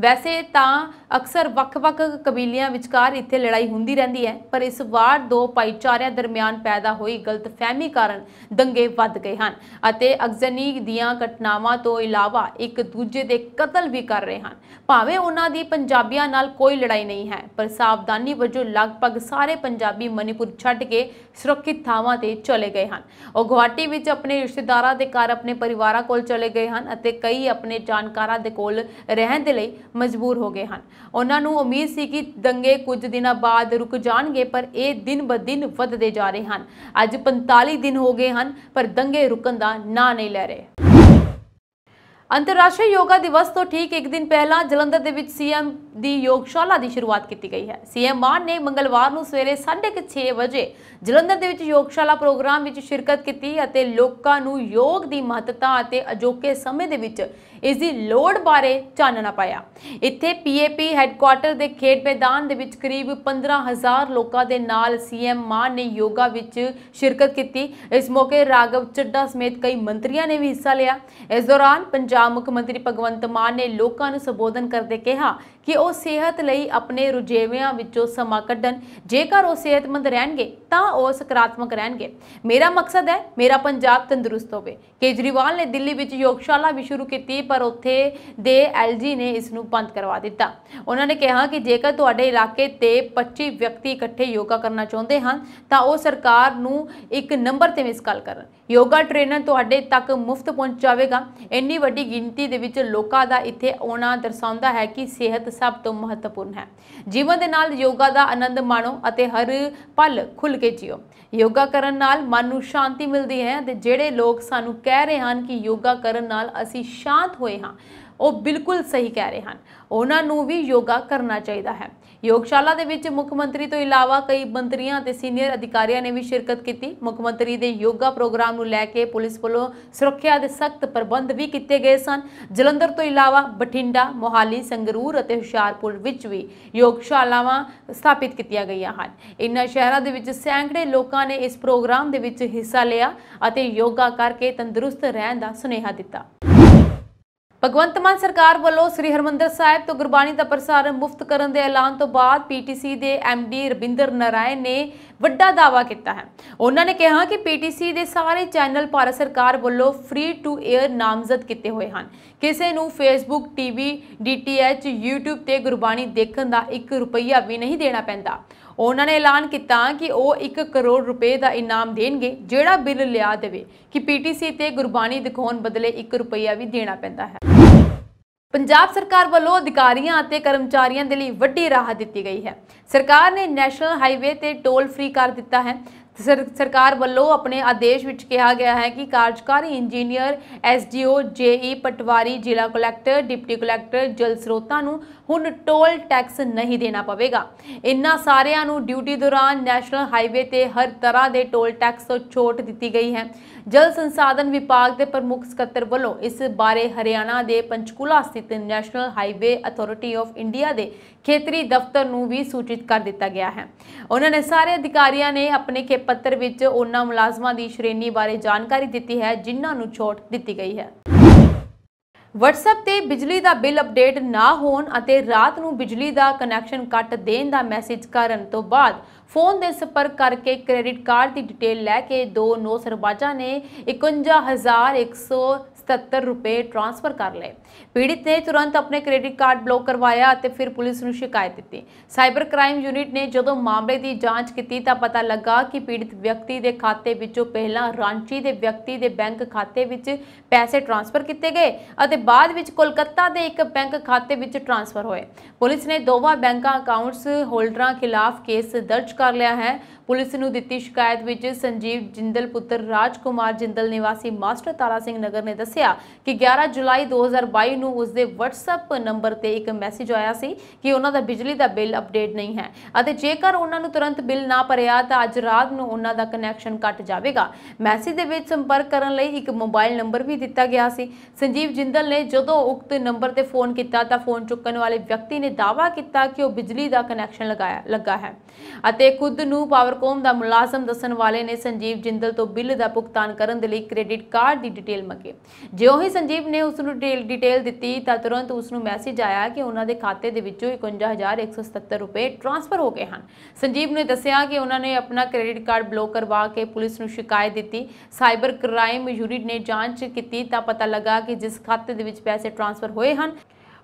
ਵੈਸੇ ਤਾਂ ਅਕਸਰ ਵੱਖ-ਵੱਖ ਕਬੀਲਿਆਂ ਵਿਚਕਾਰ ਇੱਥੇ ਲੜਾਈ ਹੁੰਦੀ ਰਹਿੰਦੀ ਹੈ ਪਰ ਇਸ ਵਾਰ ਦੋ ਭਾਈਚਾਰਿਆਂ ਦਰਮਿਆਨ ਪੈਦਾ ਹੋਈ ਗਲਤਫਹਿਮੀ ਕਾਰਨ ਦੰਗੇ ਵੱਧ ਗਏ ਹਨ ਅਤੇ ਅਗਜ਼ਨੀ ਦੀਆਂ ਘਟਨਾਵਾਂ ਤੋਂ ਇਲਾਵਾ ਇੱਕ ਦੂਜੇ ਦੇ ਕਤਲ ਵੀ ਕਰ ਰਹੇ ਹਨ ਭਾਵੇਂ ਉਹਨਾਂ ਦੀ ਪੰਜਾਬੀਆਂ ਨਾਲ ਕੋਈ ਲੜਾਈ ਨਹੀਂ ਹੈ ਪਰ ਸਾਵਧਾਨੀ ਵਜੋਂ ਲਗਭਗ ਸਾਰੇ ਪੰਜਾਬੀ ਮਨੀਪੁਰ ਛੱਡ ਕੇ ਸੁਰੱਖਿਤ ਥਾਵਾਂ ਤੇ ਚਲੇ ਗਏ ਹਨ ਉਹ ਗੁਹਾਟੀ ਵਿੱਚ ਆਪਣੇ ਰਿਸ਼ਤੇਦਾਰਾਂ ਦੇ ਘਰ ਆਪਣੇ ਪਰਿਵਾਰਾਂ ਕੋਲ ਚਲੇ ਗਏ ਹਨ ਅਤੇ ਕਈ ਆਪਣੇ ਜਾਣਕਾਰਾਂ ਦੇ ਕੋਲ ਰਹਿਣ ਦੇ ਲਈ ਮਜਬੂਰ ਹੋ ਗਏ ਹਨ ਉਹਨਾਂ ਨੂੰ ਉਮੀਦ ਸੀ ਕਿ ਦੰਗੇ ਕੁਝ ਦਿਨਾਂ ਬਾਅਦ ਰੁਕ ਜਾਣਗੇ ਪਰ ਇਹ ਦਿਨ ਬਦ-ਦਿਨ ਵੱਧਦੇ ਜਾ ਰਹੇ ਹਨ ਅੱਜ 45 ਦਿਨ ਹੋ ਗਏ ਹਨ ਪਰ ਦੰਗੇ ਰੁਕਣ ਦਾ ਨਾਂ ਨਹੀਂ ਲੈ ਰਹੇ ਅੰਤਰਰਾਸ਼ਟਰੀ ਯੋਗਾ ਦਿਵਸ ਤੋਂ ਠੀਕ ਇੱਕ ਦਿਨ ਪਹਿਲਾਂ ਜਲੰਧਰ ਦੇ ਵਿੱਚ ਸੀਐਮ ਦੀ ਯੋਗਸ਼ਾਲਾ ਦੀ ਸ਼ੁਰੂਆਤ ਕੀਤੀ ਗਈ ਹੈ ਸੀਐਮ ਮਾਨ ਨੇ ਮੰਗਲਵਾਰ ਨੂੰ ਸਵੇਰੇ 6:30 ਵਜੇ ਜਲੰਧਰ ਦੇ ਵਿੱਚ ਯੋਗਸ਼ਾਲਾ ਪ੍ਰੋਗਰਾਮ ਵਿੱਚ ਸ਼ਿਰਕਤ ਕੀਤੀ ਅਤੇ ਲੋਕਾਂ ਨੂੰ ਯੋਗ ਦੀ ਮਹੱਤਤਾ ਅਤੇ ਅਜੋਕੇ ਸਮੇਂ ਦੇ ਵਿੱਚ ਇਸ ਦੀ ਲੋੜ ਬਾਰੇ ਚਾਨਣਾ ਪਾਇਆ ਇੱਥੇ ਪੀਏਪੀ ਹੈੱਡਕੁਆਰਟਰ ਦੇ ਖੇਡ ਮੈਦਾਨ ਦੇ ਵਿੱਚ ਕਰੀਬ 15000 ਲੋਕਾਂ ਦੇ ਨਾਲ ਸੀਐਮ ਮਾਨ ਨੇ ਯੋਗਾ ਵਿੱਚ ਸ਼ਿਰਕਤ ਕੀਤੀ ਇਸ ਮੌਕੇ ਰਾਗਵ ਚੱਡਾ ਸਮੇਤ ਕਈ ਮੰਤਰੀਆਂ ਨੇ ਵੀ ਹਿੱਸਾ ਲਿਆ ਇਸ ਦੌਰਾਨ ਪੰਜਾਬ ਮੁੱਖ ਮੰਤਰੀ ਭਗਵੰਤ ਮਾਨ ਨੇ ਲੋਕਾਂ ਨੂੰ ਸੰਬੋਧਨ ਕਰਦੇ ਕਿਹਾ ਕਿ ਉਹ ਸਿਹਤ ਲਈ ਆਪਣੇ ਰੁਝੇਵਿਆਂ ਵਿੱਚੋਂ ਸਮਾਂ ਕੱਢਣ ਜੇਕਰ ਉਹ ਸਿਹਤਮੰਦ ਰਹਿਣਗੇ ਤਾਂ ਉਹ ਸਕਾਰਾਤਮਕ ਰਹਿਣਗੇ ਮੇਰਾ ਮਕਸਦ ਹੈ ਮੇਰਾ ਪੰਜਾਬ ਤੰਦਰੁਸਤ ਹੋਵੇ ਕੇਜਰੀਵਾਲ ਨੇ ਦਿੱਲੀ ਵਿੱਚ ਯੋਗਸ਼ਾਲਾ ਵੀ ਸ਼ੁਰੂ ਕੀਤੀ ਪਰ ਉੱਥੇ ਦੇ ਐਲਜੀ ਨੇ ਇਸ ਨੂੰ ਬੰਦ ਕਰਵਾ ਦਿੱਤਾ ਉਹਨਾਂ ਨੇ ਕਿਹਾ ਕਿ ਜੇਕਰ ਤੁਹਾਡੇ ਇਲਾਕੇ ਤੇ 25 ਵਿਅਕਤੀ ਇਕੱਠੇ ਯੋਗਾ ਕਰਨਾ ਚਾਹੁੰਦੇ ਹਨ ਤਾਂ ਉਹ ਸਰਕਾਰ ਨੂੰ ਇੱਕ ਨੰਬਰ ਤੇ ਮਿਸ ਕਾਲ ਕਰਨ ਯੋਗਾ ਟ੍ਰੇਨਰ ਤੁਹਾਡੇ ਤੱਕ ਮੁਫਤ ਪਹੁੰਚਾਵੇਗਾ ਇੰਨੀ ਵੱਡੀ ਗਿਣਤੀ ਦੇ ਵਿੱਚ ਲੋਕਾਂ ਦਾ ਇੱਥੇ ਆਉਣਾ ਦਰਸਾਉਂਦਾ ਹੈ ਕਿ ਸਿਹਤ ਸਭ ਤੋਂ ਮਹੱਤਵਪੂਰਨ ਹੈ ਜੀਵਨ ਦੇ ਨਾਲ ਯੋਗਾ ਦਾ ਆਨੰਦ ਮਾਣੋ ਅਤੇ ਹਰ ਪਲ ਖੁੱਲ ਕੇ ਜਿਓ ਯੋਗਾ ਕਰਨ ਨਾਲ ਮਨ ਨੂੰ ਸ਼ਾਂਤੀ ਮਿਲਦੀ ਹੈ ਤੇ ਜਿਹੜੇ ਲੋਕ ਸਾਨੂੰ ਕਹਿ ਰਹੇ ਹਨ ਕਿ ਯੋਗਾ ਕਰਨ ਨਾਲ ਅਸੀਂ ਸ਼ਾਂਤ ਹੋਏ ਹਾਂ ਉਹ ਬਿਲਕੁਲ ਸਹੀ ਕਹਿ ਰਹੇ ਹਨ ਉਹਨਾਂ ਨੂੰ ਵੀ ਯੋਗਾ ਕਰਨਾ ਚਾਹੀਦਾ ਹੈ ਯੋਗਸ਼ਾਲਾ ਦੇ ਵਿੱਚ ਮੁੱਖ ਮੰਤਰੀ ਤੋਂ ਇਲਾਵਾ ਕਈ ਮੰਤਰੀਆਂ ਅਤੇ ਸੀਨੀਅਰ ਅਧਿਕਾਰੀਆਂ ਨੇ ਵੀ ਸ਼ਿਰਕਤ ਕੀਤੀ ਮੁੱਖ ਮੰਤਰੀ ਦੇ ਯੋਗਾ ਪ੍ਰੋਗਰਾਮ ਨੂੰ ਲੈ ਕੇ ਪੁਲਿਸ ਵੱਲੋਂ ਸੁਰੱਖਿਆ ਦੇ ਸਖਤ ਪ੍ਰਬੰਧ ਵੀ ਕੀਤੇ ਗਏ ਸਨ ਜਲੰਧਰ ਤੋਂ ਇਲਾਵਾ ਬਠਿੰਡਾ ਮੋਹਾਲੀ ਸੰਗਰੂਰ ਅਤੇ ਹੁਸ਼ਿਆਰਪੁਰ ਵਿੱਚ ਵੀ ਯੋਗਸ਼ਾਲਾਵਾਂ ਸਥਾਪਿਤ ਕੀਤੀਆਂ ਗਈਆਂ ਹਨ ਇਨ੍ਹਾਂ ਸ਼ਹਿਰਾਂ ਦੇ ਵਿੱਚ ਸੈਂਕੜੇ ਲੋਕਾਂ ਨੇ ਇਸ ਪ੍ਰੋਗਰਾਮ ਦੇ ਵਿੱਚ ਹਿੱਸਾ ਲਿਆ ਅਤੇ ਯੋਗਾ ਕਰਕੇ ਤੰਦਰੁਸਤ ਰਹਿਣ ਦਾ ਸੁਨੇਹਾ ਦਿੱਤਾ ਭਗਵੰਤ ਮਾਨ ਸਰਕਾਰ ਵੱਲੋਂ ਸ੍ਰੀ ਹਰਮੰਦਰ ਸਾਹਿਬ ਤੋਂ ਗੁਰਬਾਣੀ ਦਾ ਪ੍ਰਸਾਰਣ ਮੁਫਤ ਕਰਨ ਦੇ ਐਲਾਨ ਤੋਂ ਬਾਅਦ ਪੀਟੀਸੀ ਦੇ ਐਮਡੀ ਰਵਿੰਦਰ ਨਰਾਇਣ ਨੇ ਵੱਡਾ ਦਾਵਾ ਕੀਤਾ ਹੈ ਉਹਨਾਂ ਨੇ ਕਿਹਾ ਕਿ ਪੀਟੀਸੀ ਦੇ ਸਾਰੇ ਚੈਨਲ ਭਾਰਤ ਸਰਕਾਰ ਵੱਲੋਂ ਫ੍ਰੀ ਟੂ 에ਅਰ ਨਾਮਜ਼ਦ ਕੀਤੇ ਹੋਏ ਹਨ ਕਿਸੇ ਨੂੰ ਫੇਸਬੁੱਕ ਟੀਵੀ ਡੀਟੀਐਚ ਯੂਟਿਊਬ ਤੇ ਗੁਰਬਾਣੀ ਦੇਖਣ ਦਾ 1 ਰੁਪਈਆ ਵੀ ਨਹੀਂ ਦੇਣਾ ਪੈਂਦਾ ਉਹਨਾਂ ਨੇ ਐਲਾਨ ਕੀਤਾ ਕਿ ਉਹ 1 ਕਰੋੜ ਰੁਪਏ ਦਾ ਇਨਾਮ ਦੇਣਗੇ ਜਿਹੜਾ ਬਿੱਲ ਲਿਆ ਦੇਵੇ ਕਿ ਪੀਟੀਸੀ ਤੇ ਗੁਰਬਾਣੀ ਦਿਖਾਉਣ ਬਦਲੇ 1 ਰੁਪਈਆ ਵੀ ਦੇਣਾ ਪੈਂਦਾ ਹੈ ਪੰਜਾਬ ਸਰਕਾਰ ਵੱਲੋਂ ਅਧਿਕਾਰੀਆਂ ਅਤੇ ਕਰਮਚਾਰੀਆਂ ਦੇ ਲਈ ਵੱਡੀ ਰਾਹਤ ਦਿੱਤੀ ਗਈ ਹੈ ਸਰਕਾਰ ਨੇ ਨੈਸ਼ਨਲ ਹਾਈਵੇ ਤੇ ਟੋਲ ਫ੍ਰੀ ਕਰ ਦਿੱਤਾ ਹੈ ਸਰਕਾਰ ਵੱਲੋਂ ਆਪਣੇ ਆਦੇਸ਼ ਵਿੱਚ ਕਿਹਾ ਗਿਆ ਹੈ ਕਿ ਕਾਰਜਕਾਰੀ ਇੰਜੀਨੀਅਰ ਐਸਡੀਓ ਜੇਈ ਪਟਵਾਰੀ ਜ਼ਿਲ੍ਹਾ ਕਲੈਕਟਰ ਡਿਪਟੀ ਕਲੈਕਟਰ ਜਲ ਸਰੋਤਾਂ ਨੂੰ ਹੁਣ ਟੋਲ ਟੈਕਸ ਨਹੀਂ ਦੇਣਾ ਪਵੇਗਾ ਇਨ੍ਹਾਂ ਸਾਰਿਆਂ ਨੂੰ ਡਿਊਟੀ ਦੌਰਾਨ ਨੈਸ਼ਨਲ ਹਾਈਵੇ ਤੇ ਹਰ ਤਰ੍ਹਾਂ ਦੇ ਟੋਲ ਟੈਕਸ ਤੋਂ ਛੋਟ ਦਿੱਤੀ ਗਈ ਹੈ ਜਲ ਸੰਸਾਧਨ ਵਿਭਾਗ ਦੇ ਪ੍ਰਮੁੱਖ ਸਕੱਤਰ ਵੱਲੋਂ ਇਸ ਬਾਰੇ ਹਰਿਆਣਾ ਦੇ ਪੰਚਕੂਲਾ ਸਥਿਤ national highway authority of India ਦੇ ਖੇਤਰੀ ਦਫ਼ਤਰ ਨੂੰ ਵੀ ਸੂਚਿਤ ਕਰ ਦਿੱਤਾ ਗਿਆ ਹੈ ਉਹਨਾਂ ਨੇ ਸਾਰੇ ਅਧਿਕਾਰੀਆਂ ਨੇ ਆਪਣੇ ਪੱਤਰ ਵਿੱਚ ਉਹਨਾਂ ਮੁਲਾਜ਼ਮਾਂ ਦੀ ਸ਼੍ਰੇਣੀ ਬਾਰੇ ਜਾਣਕਾਰੀ ਦਿੱਤੀ ਹੈ ਜਿਨ੍ਹਾਂ ਨੂੰ ਛੋਟ ਦਿੱਤੀ ਗਈ ਹੈ WhatsApp ਤੇ ਬਿਜਲੀ ਦਾ ਬਿੱਲ ਅਪਡੇਟ ਨਾ ਹੋਣ ਅਤੇ ਰਾਤ ਨੂੰ ਬਿਜਲੀ ਦਾ ਕਨੈਕਸ਼ਨ ਕੱਟ ਦੇਣ ਦਾ ਮੈਸੇਜ ਕਰਨ ਤੋਂ ਬਾਅਦ ਫੋਨ ਦੇ ਸੰਪਰਕ ਕਰਕੇ ਕ੍ਰੈਡਿਟ ਕਾਰਡ ਦੀ ਡਿਟੇਲ ਲੈ ਕੇ ਦੋ ਨੌ ਸਰਬਾਜਾਂ ਨੇ 51100 77 ਰੁਪਏ ਟ੍ਰਾਂਸਫਰ ਕਰ ਲਏ ਪੀੜਿਤ ਨੇ ਤੁਰੰਤ ਆਪਣੇ ਕ੍ਰੈਡਿਟ ਕਾਰਡ ਬਲੌਕ ਕਰਵਾਇਆ ਅਤੇ ਫਿਰ ਪੁਲਿਸ ਨੂੰ ਸ਼ਿਕਾਇਤ ਦਿੱਤੀ ਸਾਈਬਰ ਕ੍ਰਾਈਮ ਯੂਨਿਟ ਨੇ ਜਦੋਂ ਮਾਮਲੇ ਦੀ ਜਾਂਚ ਕੀਤੀ ਤਾਂ ਪਤਾ ਲੱਗਾ ਕਿ ਪੀੜਿਤ ਵਿਅਕਤੀ ਦੇ ਖਾਤੇ ਵਿੱਚੋਂ ਪਹਿਲਾਂ ਰਾਂਚੀ ਦੇ ਵਿਅਕਤੀ ਦੇ ਬੈਂਕ ਖਾਤੇ ਵਿੱਚ ਪੈਸੇ ਟ੍ਰਾਂਸਫਰ ਕੀਤੇ ਗਏ ਅਤੇ ਬਾਅਦ ਵਿੱਚ ਕੋਲਕਾਤਾ ਦੇ ਇੱਕ ਬੈਂਕ ਖਾਤੇ ਵਿੱਚ ਟ੍ਰਾਂਸਫਰ ਹੋਏ ਪੁਲਿਸ ਨੇ ਦੋਵਾਂ ਬੈਂਕਾਂ ਅਕਾਊਂਟਸ ਹੋਲਡਰਾਂ ਖਿਲਾਫ ਕੇਸ ਦਰਜ ਕਰ ਲਿਆ ਹੈ ਪੁਲਿਸ ਨੂੰ ਦਿੱਤੀ ਸ਼ਿਕਾਇਤ ਵਿੱਚ ਸੰਜੀਵ ਜਿੰਦਲ ਪੁੱਤਰ ਰਾਜਕੁਮਾਰ ਜਿੰਦਲ ਨਿਵਾਸੀ ਮਾਸਟਰ ਤਾਰਾ ਸਿੰਘ ਨਗਰ ਨੇ ਦੱਸਿਆ ਦੱਸਿਆ ਕਿ 11 ਜੁਲਾਈ 2022 ਨੂੰ ਉਸ ਦੇ WhatsApp ਨੰਬਰ ਤੇ ਇੱਕ ਮੈਸੇਜ ਆਇਆ ਸੀ ਕਿ ਉਹਨਾਂ ਦਾ ਬਿਜਲੀ ਦਾ ਬਿੱਲ ਅਪਡੇਟ ਨਹੀਂ ਹੈ ਅਤੇ ਜੇਕਰ ਉਹਨਾਂ ਨੂੰ ਤੁਰੰਤ ਬਿੱਲ ਨਾ ਭਰਿਆ ਤਾਂ ਅੱਜ ਰਾਤ ਨੂੰ ਉਹਨਾਂ ਦਾ ਕਨੈਕਸ਼ਨ ਕੱਟ ਜਾਵੇਗਾ ਮੈਸੇਜ ਦੇ ਵਿੱਚ ਸੰਪਰਕ ਕਰਨ ਲਈ ਇੱਕ ਮੋਬਾਈਲ ਨੰਬਰ ਵੀ ਦਿੱਤਾ ਗਿਆ ਸੀ ਸੰਜੀਵ ਜਿੰਦਲ ਨੇ ਜਦੋਂ ਉਕਤ ਨੰਬਰ ਤੇ ਫੋਨ ਕੀਤਾ ਤਾਂ ਫੋਨ ਚੁੱਕਣ ਵਾਲੇ ਵਿਅਕਤੀ ਨੇ ਦਾਅਵਾ ਕੀਤਾ ਕਿ ਉਹ ਬਿਜਲੀ ਦਾ ਕਨੈਕਸ਼ਨ ਲਗਾਇਆ ਲੱਗਾ ਹੈ ਅਤੇ ਖੁਦ ਨੂੰ ਪਾਵਰਕੋਮ ਦਾ ਮੁਲਾਜ਼ਮ ਦੱਸਣ ਵਾਲੇ ਨੇ ਸੰਜੀਵ ਜਿੰਦਲ ਤੋਂ ਬਿੱਲ ਦਾ ਭੁਗਤਾਨ ਕਰਨ ਦੇ ਲਈ ਕ੍ਰੈਡਿਟ ਕਾਰਡ ਦੀ ਡਿਟੇਲ ਮੰਗੇ ਜਿਉਂ ਹੀ ਸੰਜੀਵ ਨੇ ਉਸ ਨੂੰ ਡਿਟੇਲ ਦਿੱਤੀ ਤਾਂ ਤੁਰੰਤ ਉਸ ਨੂੰ ਮੈਸੇਜ ਆਇਆ ਕਿ ਉਹਨਾਂ ਦੇ ਖਾਤੇ ਦੇ ਵਿੱਚੋਂ 51177 ਰੁਪਏ ਟ੍ਰਾਂਸਫਰ ਹੋ ਗਏ ਹਨ ਸੰਜੀਵ ਨੇ ਦੱਸਿਆ ਕਿ ਉਹਨਾਂ ਨੇ ਆਪਣਾ ਕ੍ਰੈਡਿਟ ਕਾਰਡ ਬਲੌਕ ਕਰਵਾ ਕੇ ਪੁਲਿਸ ਨੂੰ ਸ਼ਿਕਾਇਤ ਦਿੱਤੀ ਸਾਈਬਰ ਕ੍ਰਾਈਮ ਯੂਨਿਟ ਨੇ ਜਾਂਚ ਕੀਤੀ ਤਾਂ ਪਤਾ ਲੱਗਾ ਕਿ ਜਿਸ ਖਾਤੇ ਦੇ ਵਿੱਚ ਪੈਸੇ ਟ੍ਰਾਂਸਫਰ ਹੋਏ ਹਨ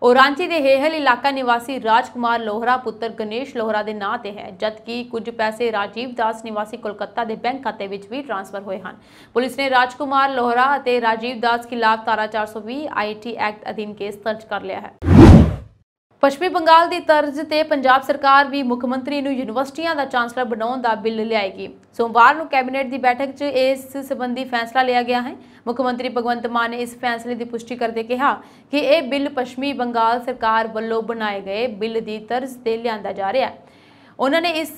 ਔਰਾਂਚੀ ਦੇ ਹੇਹਲ ਇਲਾਕਾ ਨਿਵਾਸੀ ਰਾਜਕੁਮਾਰ ਲੋਹਰਾ ਪੁੱਤਰ ਗਣੇਸ਼ ਲੋਹਰਾ ਦੇ ਨਾਂ ਤੇ ਹੈ ਜਦਕਿ ਕੁਝ ਪੈਸੇ ਰਾਜੀਵ ਦਾਸ ਨਿਵਾਸੀ ਕੋਲਕਾਤਾ ਦੇ ਬੈਂਕ ਖਾਤੇ ਵਿੱਚ ਵੀ ਟ੍ਰਾਂਸਫਰ ਹੋਏ ਹਨ ਪੁਲਿਸ ਨੇ ਰਾਜਕੁਮਾਰ ਲੋਹਰਾ ਅਤੇ ਰਾਜੀਵ ਦਾਸ ਖਿਲਾਫ ਧਾਰਾ 420 ਆਈਟੀ ਐਕਟ ਅਧੀਨ ਕੇਸ ਦਰਜ ਕਰ ਲਿਆ ਹੈ ਪੱਛਮੀ ਬੰਗਾਲ ਦੀ ਤਰਜ਼ ਤੇ ਪੰਜਾਬ ਸਰਕਾਰ ਵੀ ਮੁੱਖ ਮੰਤਰੀ ਨੂੰ ਯੂਨੀਵਰਸਿਟੀਆਂ ਦਾ ਚਾਂਸਲਰ ਬਣਾਉਣ ਦਾ ਬਿੱਲ ਲਿਆਏਗੀ ਸੋਮਵਾਰ ਨੂੰ ਕੈਬਨਿਟ ਦੀ ਬੈਠਕ 'ਚ ਇਸ ਸਬੰਧੀ ਫੈਸਲਾ ਲਿਆ ਗਿਆ ਹੈ ਮੁੱਖ ਮੰਤਰੀ ਭਗਵੰਤ ਮਾਨ ਨੇ ਇਸ ਫੈਸਲੇ ਦੀ ਪੁਸ਼ਟੀ ਕਰਦੇ ਕਿਹਾ ਕਿ ਇਹ ਬਿੱਲ ਪੱਛਮੀ ਬੰਗਾਲ ਸਰਕਾਰ ਵੱਲੋਂ ਬਣਾਏ ਗਏ ਬਿੱਲ ਦੀ ਤਰਜ਼ ਤੇ ਲਿਆਂਦਾ ਜਾ ਰਿਹਾ ਹੈ ਉਹਨਾਂ ਨੇ ਇਸ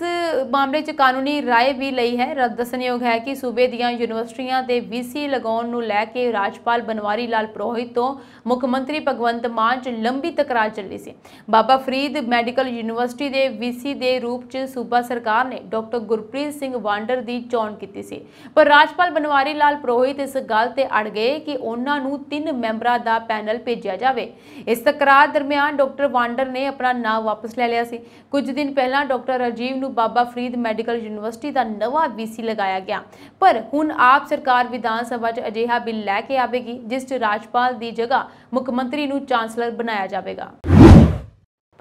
ਮਾਮਲੇ 'ਚ ਕਾਨੂੰਨੀ رائے ਵੀ ਲਈ ਹੈ ਦੱਸਣਯੋਗ ਹੈ ਕਿ ਸੂਬੇ ਦੀਆਂ ਯੂਨੀਵਰਸਿਟੀਆਂ ਦੇ ਵੀਸੀ ਲਗਾਉਣ ਨੂੰ ਲੈ ਕੇ ਰਾਜਪਾਲ ਬਨਵਾਰੀ ਲਾਲ ਪ੍ਰੋਹਿਤ ਤੋਂ ਮੁੱਖ ਮੰਤਰੀ ਭਗਵੰਤ ਮਾਨ 'ਚ ਲੰਬੀ ਤਕਰਾਰ ਚੱਲੀ ਸੀ ਬਾਬਾ ਫਰੀਦ ਮੈਡੀਕਲ ਯੂਨੀਵਰਸਿਟੀ ਦੇ ਵੀਸੀ ਦੇ ਰੂਪ 'ਚ ਸੂਬਾ ਸਰਕਾਰ ਨੇ ਡਾਕਟਰ ਗੁਰਪ੍ਰੀਤ ਸਿੰਘ ਵਾਂਡਰ ਦੀ ਚੋਣ ਕੀਤੀ ਸੀ ਪਰ ਰਾਜਪਾਲ ਬਨਵਾਰੀ ਲਾਲ ਪ੍ਰੋਹਿਤ ਇਸ ਗੱਲ ਤੇ ਅੜ ਗਏ ਕਿ ਉਹਨਾਂ ਨੂੰ ਤਿੰਨ ਮੈਂਬਰਾਂ ਦਾ ਪੈਨਲ ਭੇਜਿਆ ਜਾਵੇ ਇਸ ਤਕਰਾਰ ਦਰਮਿਆਨ ਡਾਕਟਰ ਵਾਂਡਰ ਨੇ ਆਪਣਾ ਨਾਮ ਵਾਪਸ ਲੈ ਲਿਆ ਸੀ ਕੁਝ ਦਿਨ ਪਹਿਲਾਂ ਡਾਕਟਰ ਡਾਕਟਰ ਰਾਜੀਵ ਨੂੰ ਬਾਬਾ ਫਰੀਦ ਮੈਡੀਕਲ ਯੂਨੀਵਰਸਿਟੀ ਦਾ ਨਵਾਂ ਵੀਸੀ ਲਗਾਇਆ ਗਿਆ ਪਰ ਹੁਣ ਆਪ ਸਰਕਾਰ ਵਿਧਾਨ ਸਭਾ 'ਚ ਅਜਿਹਾ ਬਿੱਲ ਲੈ ਕੇ ਆਵੇਗੀ ਜਿਸ 'ਚ ਰਾਜਪਾਲ ਦੀ ਜਗ੍ਹਾ ਮੁੱਖ ਮੰਤਰੀ ਨੂੰ ਚਾਂਸਲਰ ਬਣਾਇਆ ਜਾਵੇਗਾ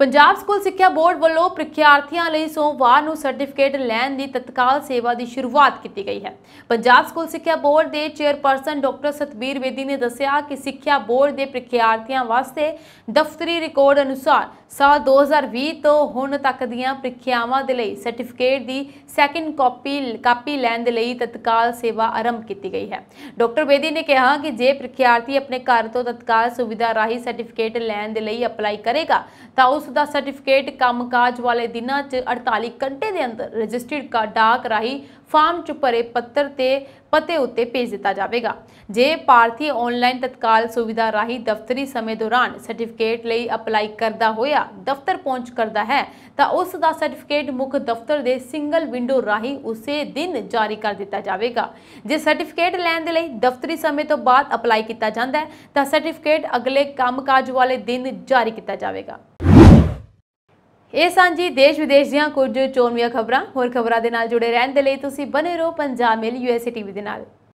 ਪੰਜਾਬ ਸਕੂਲ ਸਿੱਖਿਆ ਬੋਰਡ ਵੱਲੋਂ ਪ੍ਰੀਖਿਆਰਥੀਆਂ ਲਈ ਸੋਮਵਾਰ ਨੂੰ ਸਰਟੀਫਿਕੇਟ ਲੈਣ ਦੀ ਤਤਕਾਲ ਸੇਵਾ ਦੀ ਸ਼ੁਰੂਆਤ ਕੀਤੀ ਗਈ ਹੈ ਪੰਜਾਬ ਸਕੂਲ ਸਿੱਖਿਆ ਬੋਰਡ ਦੇ ਚੇਅਰਪਰਸਨ ਡਾਕਟਰ ਸਤਵੀਰ ਵੇਦੀ ਨੇ ਦੱਸਿਆ ਕਿ ਸਿੱਖਿਆ ਬੋਰਡ ਦੇ ਪ੍ਰੀਖਿਆਰਥੀਆਂ ਵਾਸਤੇ ਦਫ਼ਤਰੀ ਰਿਕਾਰਡ ਅਨੁਸਾਰ ਸਾਲ 2020 ਤੋਂ ਹੁਣ ਤੱਕ ਦੀਆਂ ਪ੍ਰੀਖਿਆਵਾਂ ਦੇ ਲਈ ਸਰਟੀਫਿਕੇਟ ਦੀ ਸੈਕਿੰਡ ਕਾਪੀ ਕਾਪੀ ਲੈਣ ਦੇ ਲਈ ਤਤਕਾਲ ਸੇਵਾ ਆਰੰਭ ਕੀਤੀ ਗਈ ਹੈ ਡਾਕਟਰ ਵੇਦੀ ਨੇ ਕਿਹਾ ਕਿ ਜੇ ਪ੍ਰੀਖਿਆਰਥੀ ਆਪਣੇ ਘਰ ਤੋਂ ਤਤਕਾਲ ਸੁਵਿਧਾ ਰਾਹੀਂ ਸਰਟੀਫਿਕੇਟ ਲੈਣ ਦੇ ਲਈ ਅਪਲਾਈ ਕਰੇਗਾ ਤਾਂ ਉਸ ਦਾ ਸਰਟੀਫਿਕੇਟ ਕੰਮਕਾਜ ਵਾਲੇ ਦਿਨਾਂ 'ਚ 48 ਘੰਟੇ ਦੇ ਅੰਦਰ ਰਜਿਸਟਰਡ ਡਾਕ ਰਾਹੀਂ ਫਾਰਮ 'ਚ ਭਰੇ ਪੱਤਰ ਤੇ ਪਤੇ ਉੱਤੇ ਭੇਜ ਦਿੱਤਾ ਜਾਵੇਗਾ ਜੇ ਪਾਰਥੀ ਆਨਲਾਈਨ ਤਤਕਾਲ ਸੁਵਿਧਾ ਰਾਹੀਂ ਦਫ਼ਤਰੀ ਸਮੇਂ ਦੌਰਾਨ ਸਰਟੀਫਿਕੇਟ ਲਈ ਅਪਲਾਈ ਕਰਦਾ ਹੋਇਆ ਦਫ਼ਤਰ ਪਹੁੰਚ ਕਰਦਾ ਹੈ ਤਾਂ ਉਸ ਦਾ ਸਰਟੀਫਿਕੇਟ ਮੁੱਖ ਦਫ਼ਤਰ ਦੇ ਸਿੰਗਲ ਵਿੰਡੋ ਰਾਹੀਂ ਉਸੇ ਦਿਨ ਜਾਰੀ ਕਰ ਦਿੱਤਾ ਜਾਵੇਗਾ ਜੇ ਸਰਟੀਫਿਕੇਟ ਲੈਣ ਦੇ ਲਈ ਦਫ਼ਤਰੀ ਸਮੇਂ ਤੋਂ ਬਾਅਦ ਅਪਲਾਈ ਕੀਤਾ ਜਾਂਦਾ ਹੈ ਤਾਂ ਸਰਟੀਫਿਕੇਟ ਅਗਲੇ ਕੰਮਕਾਜ ਵਾਲੇ ਦਿਨ ਜਾਰੀ ਕੀਤਾ ਜਾਵੇਗਾ ਇਹ ਸਾਂਝੀ ਦੇਸ਼ ਵਿਦੇਸ਼ ਦੀਆਂ ਕੁਝ ਚੋਣਵੀਆਂ ਖਬਰਾਂ ਹੋਰ ਖਬਰਾਂ ਦੇ ਨਾਲ ਜੁੜੇ ਰਹਿਣ ਦੇ ਲਈ ਤੁਸੀਂ ਬਨੇ ਰਹੋ ਪੰਜਾਬ ਮਿਲ ਯੂਐਸਏ ਟੀਵੀ ਦੇ ਨਾਲ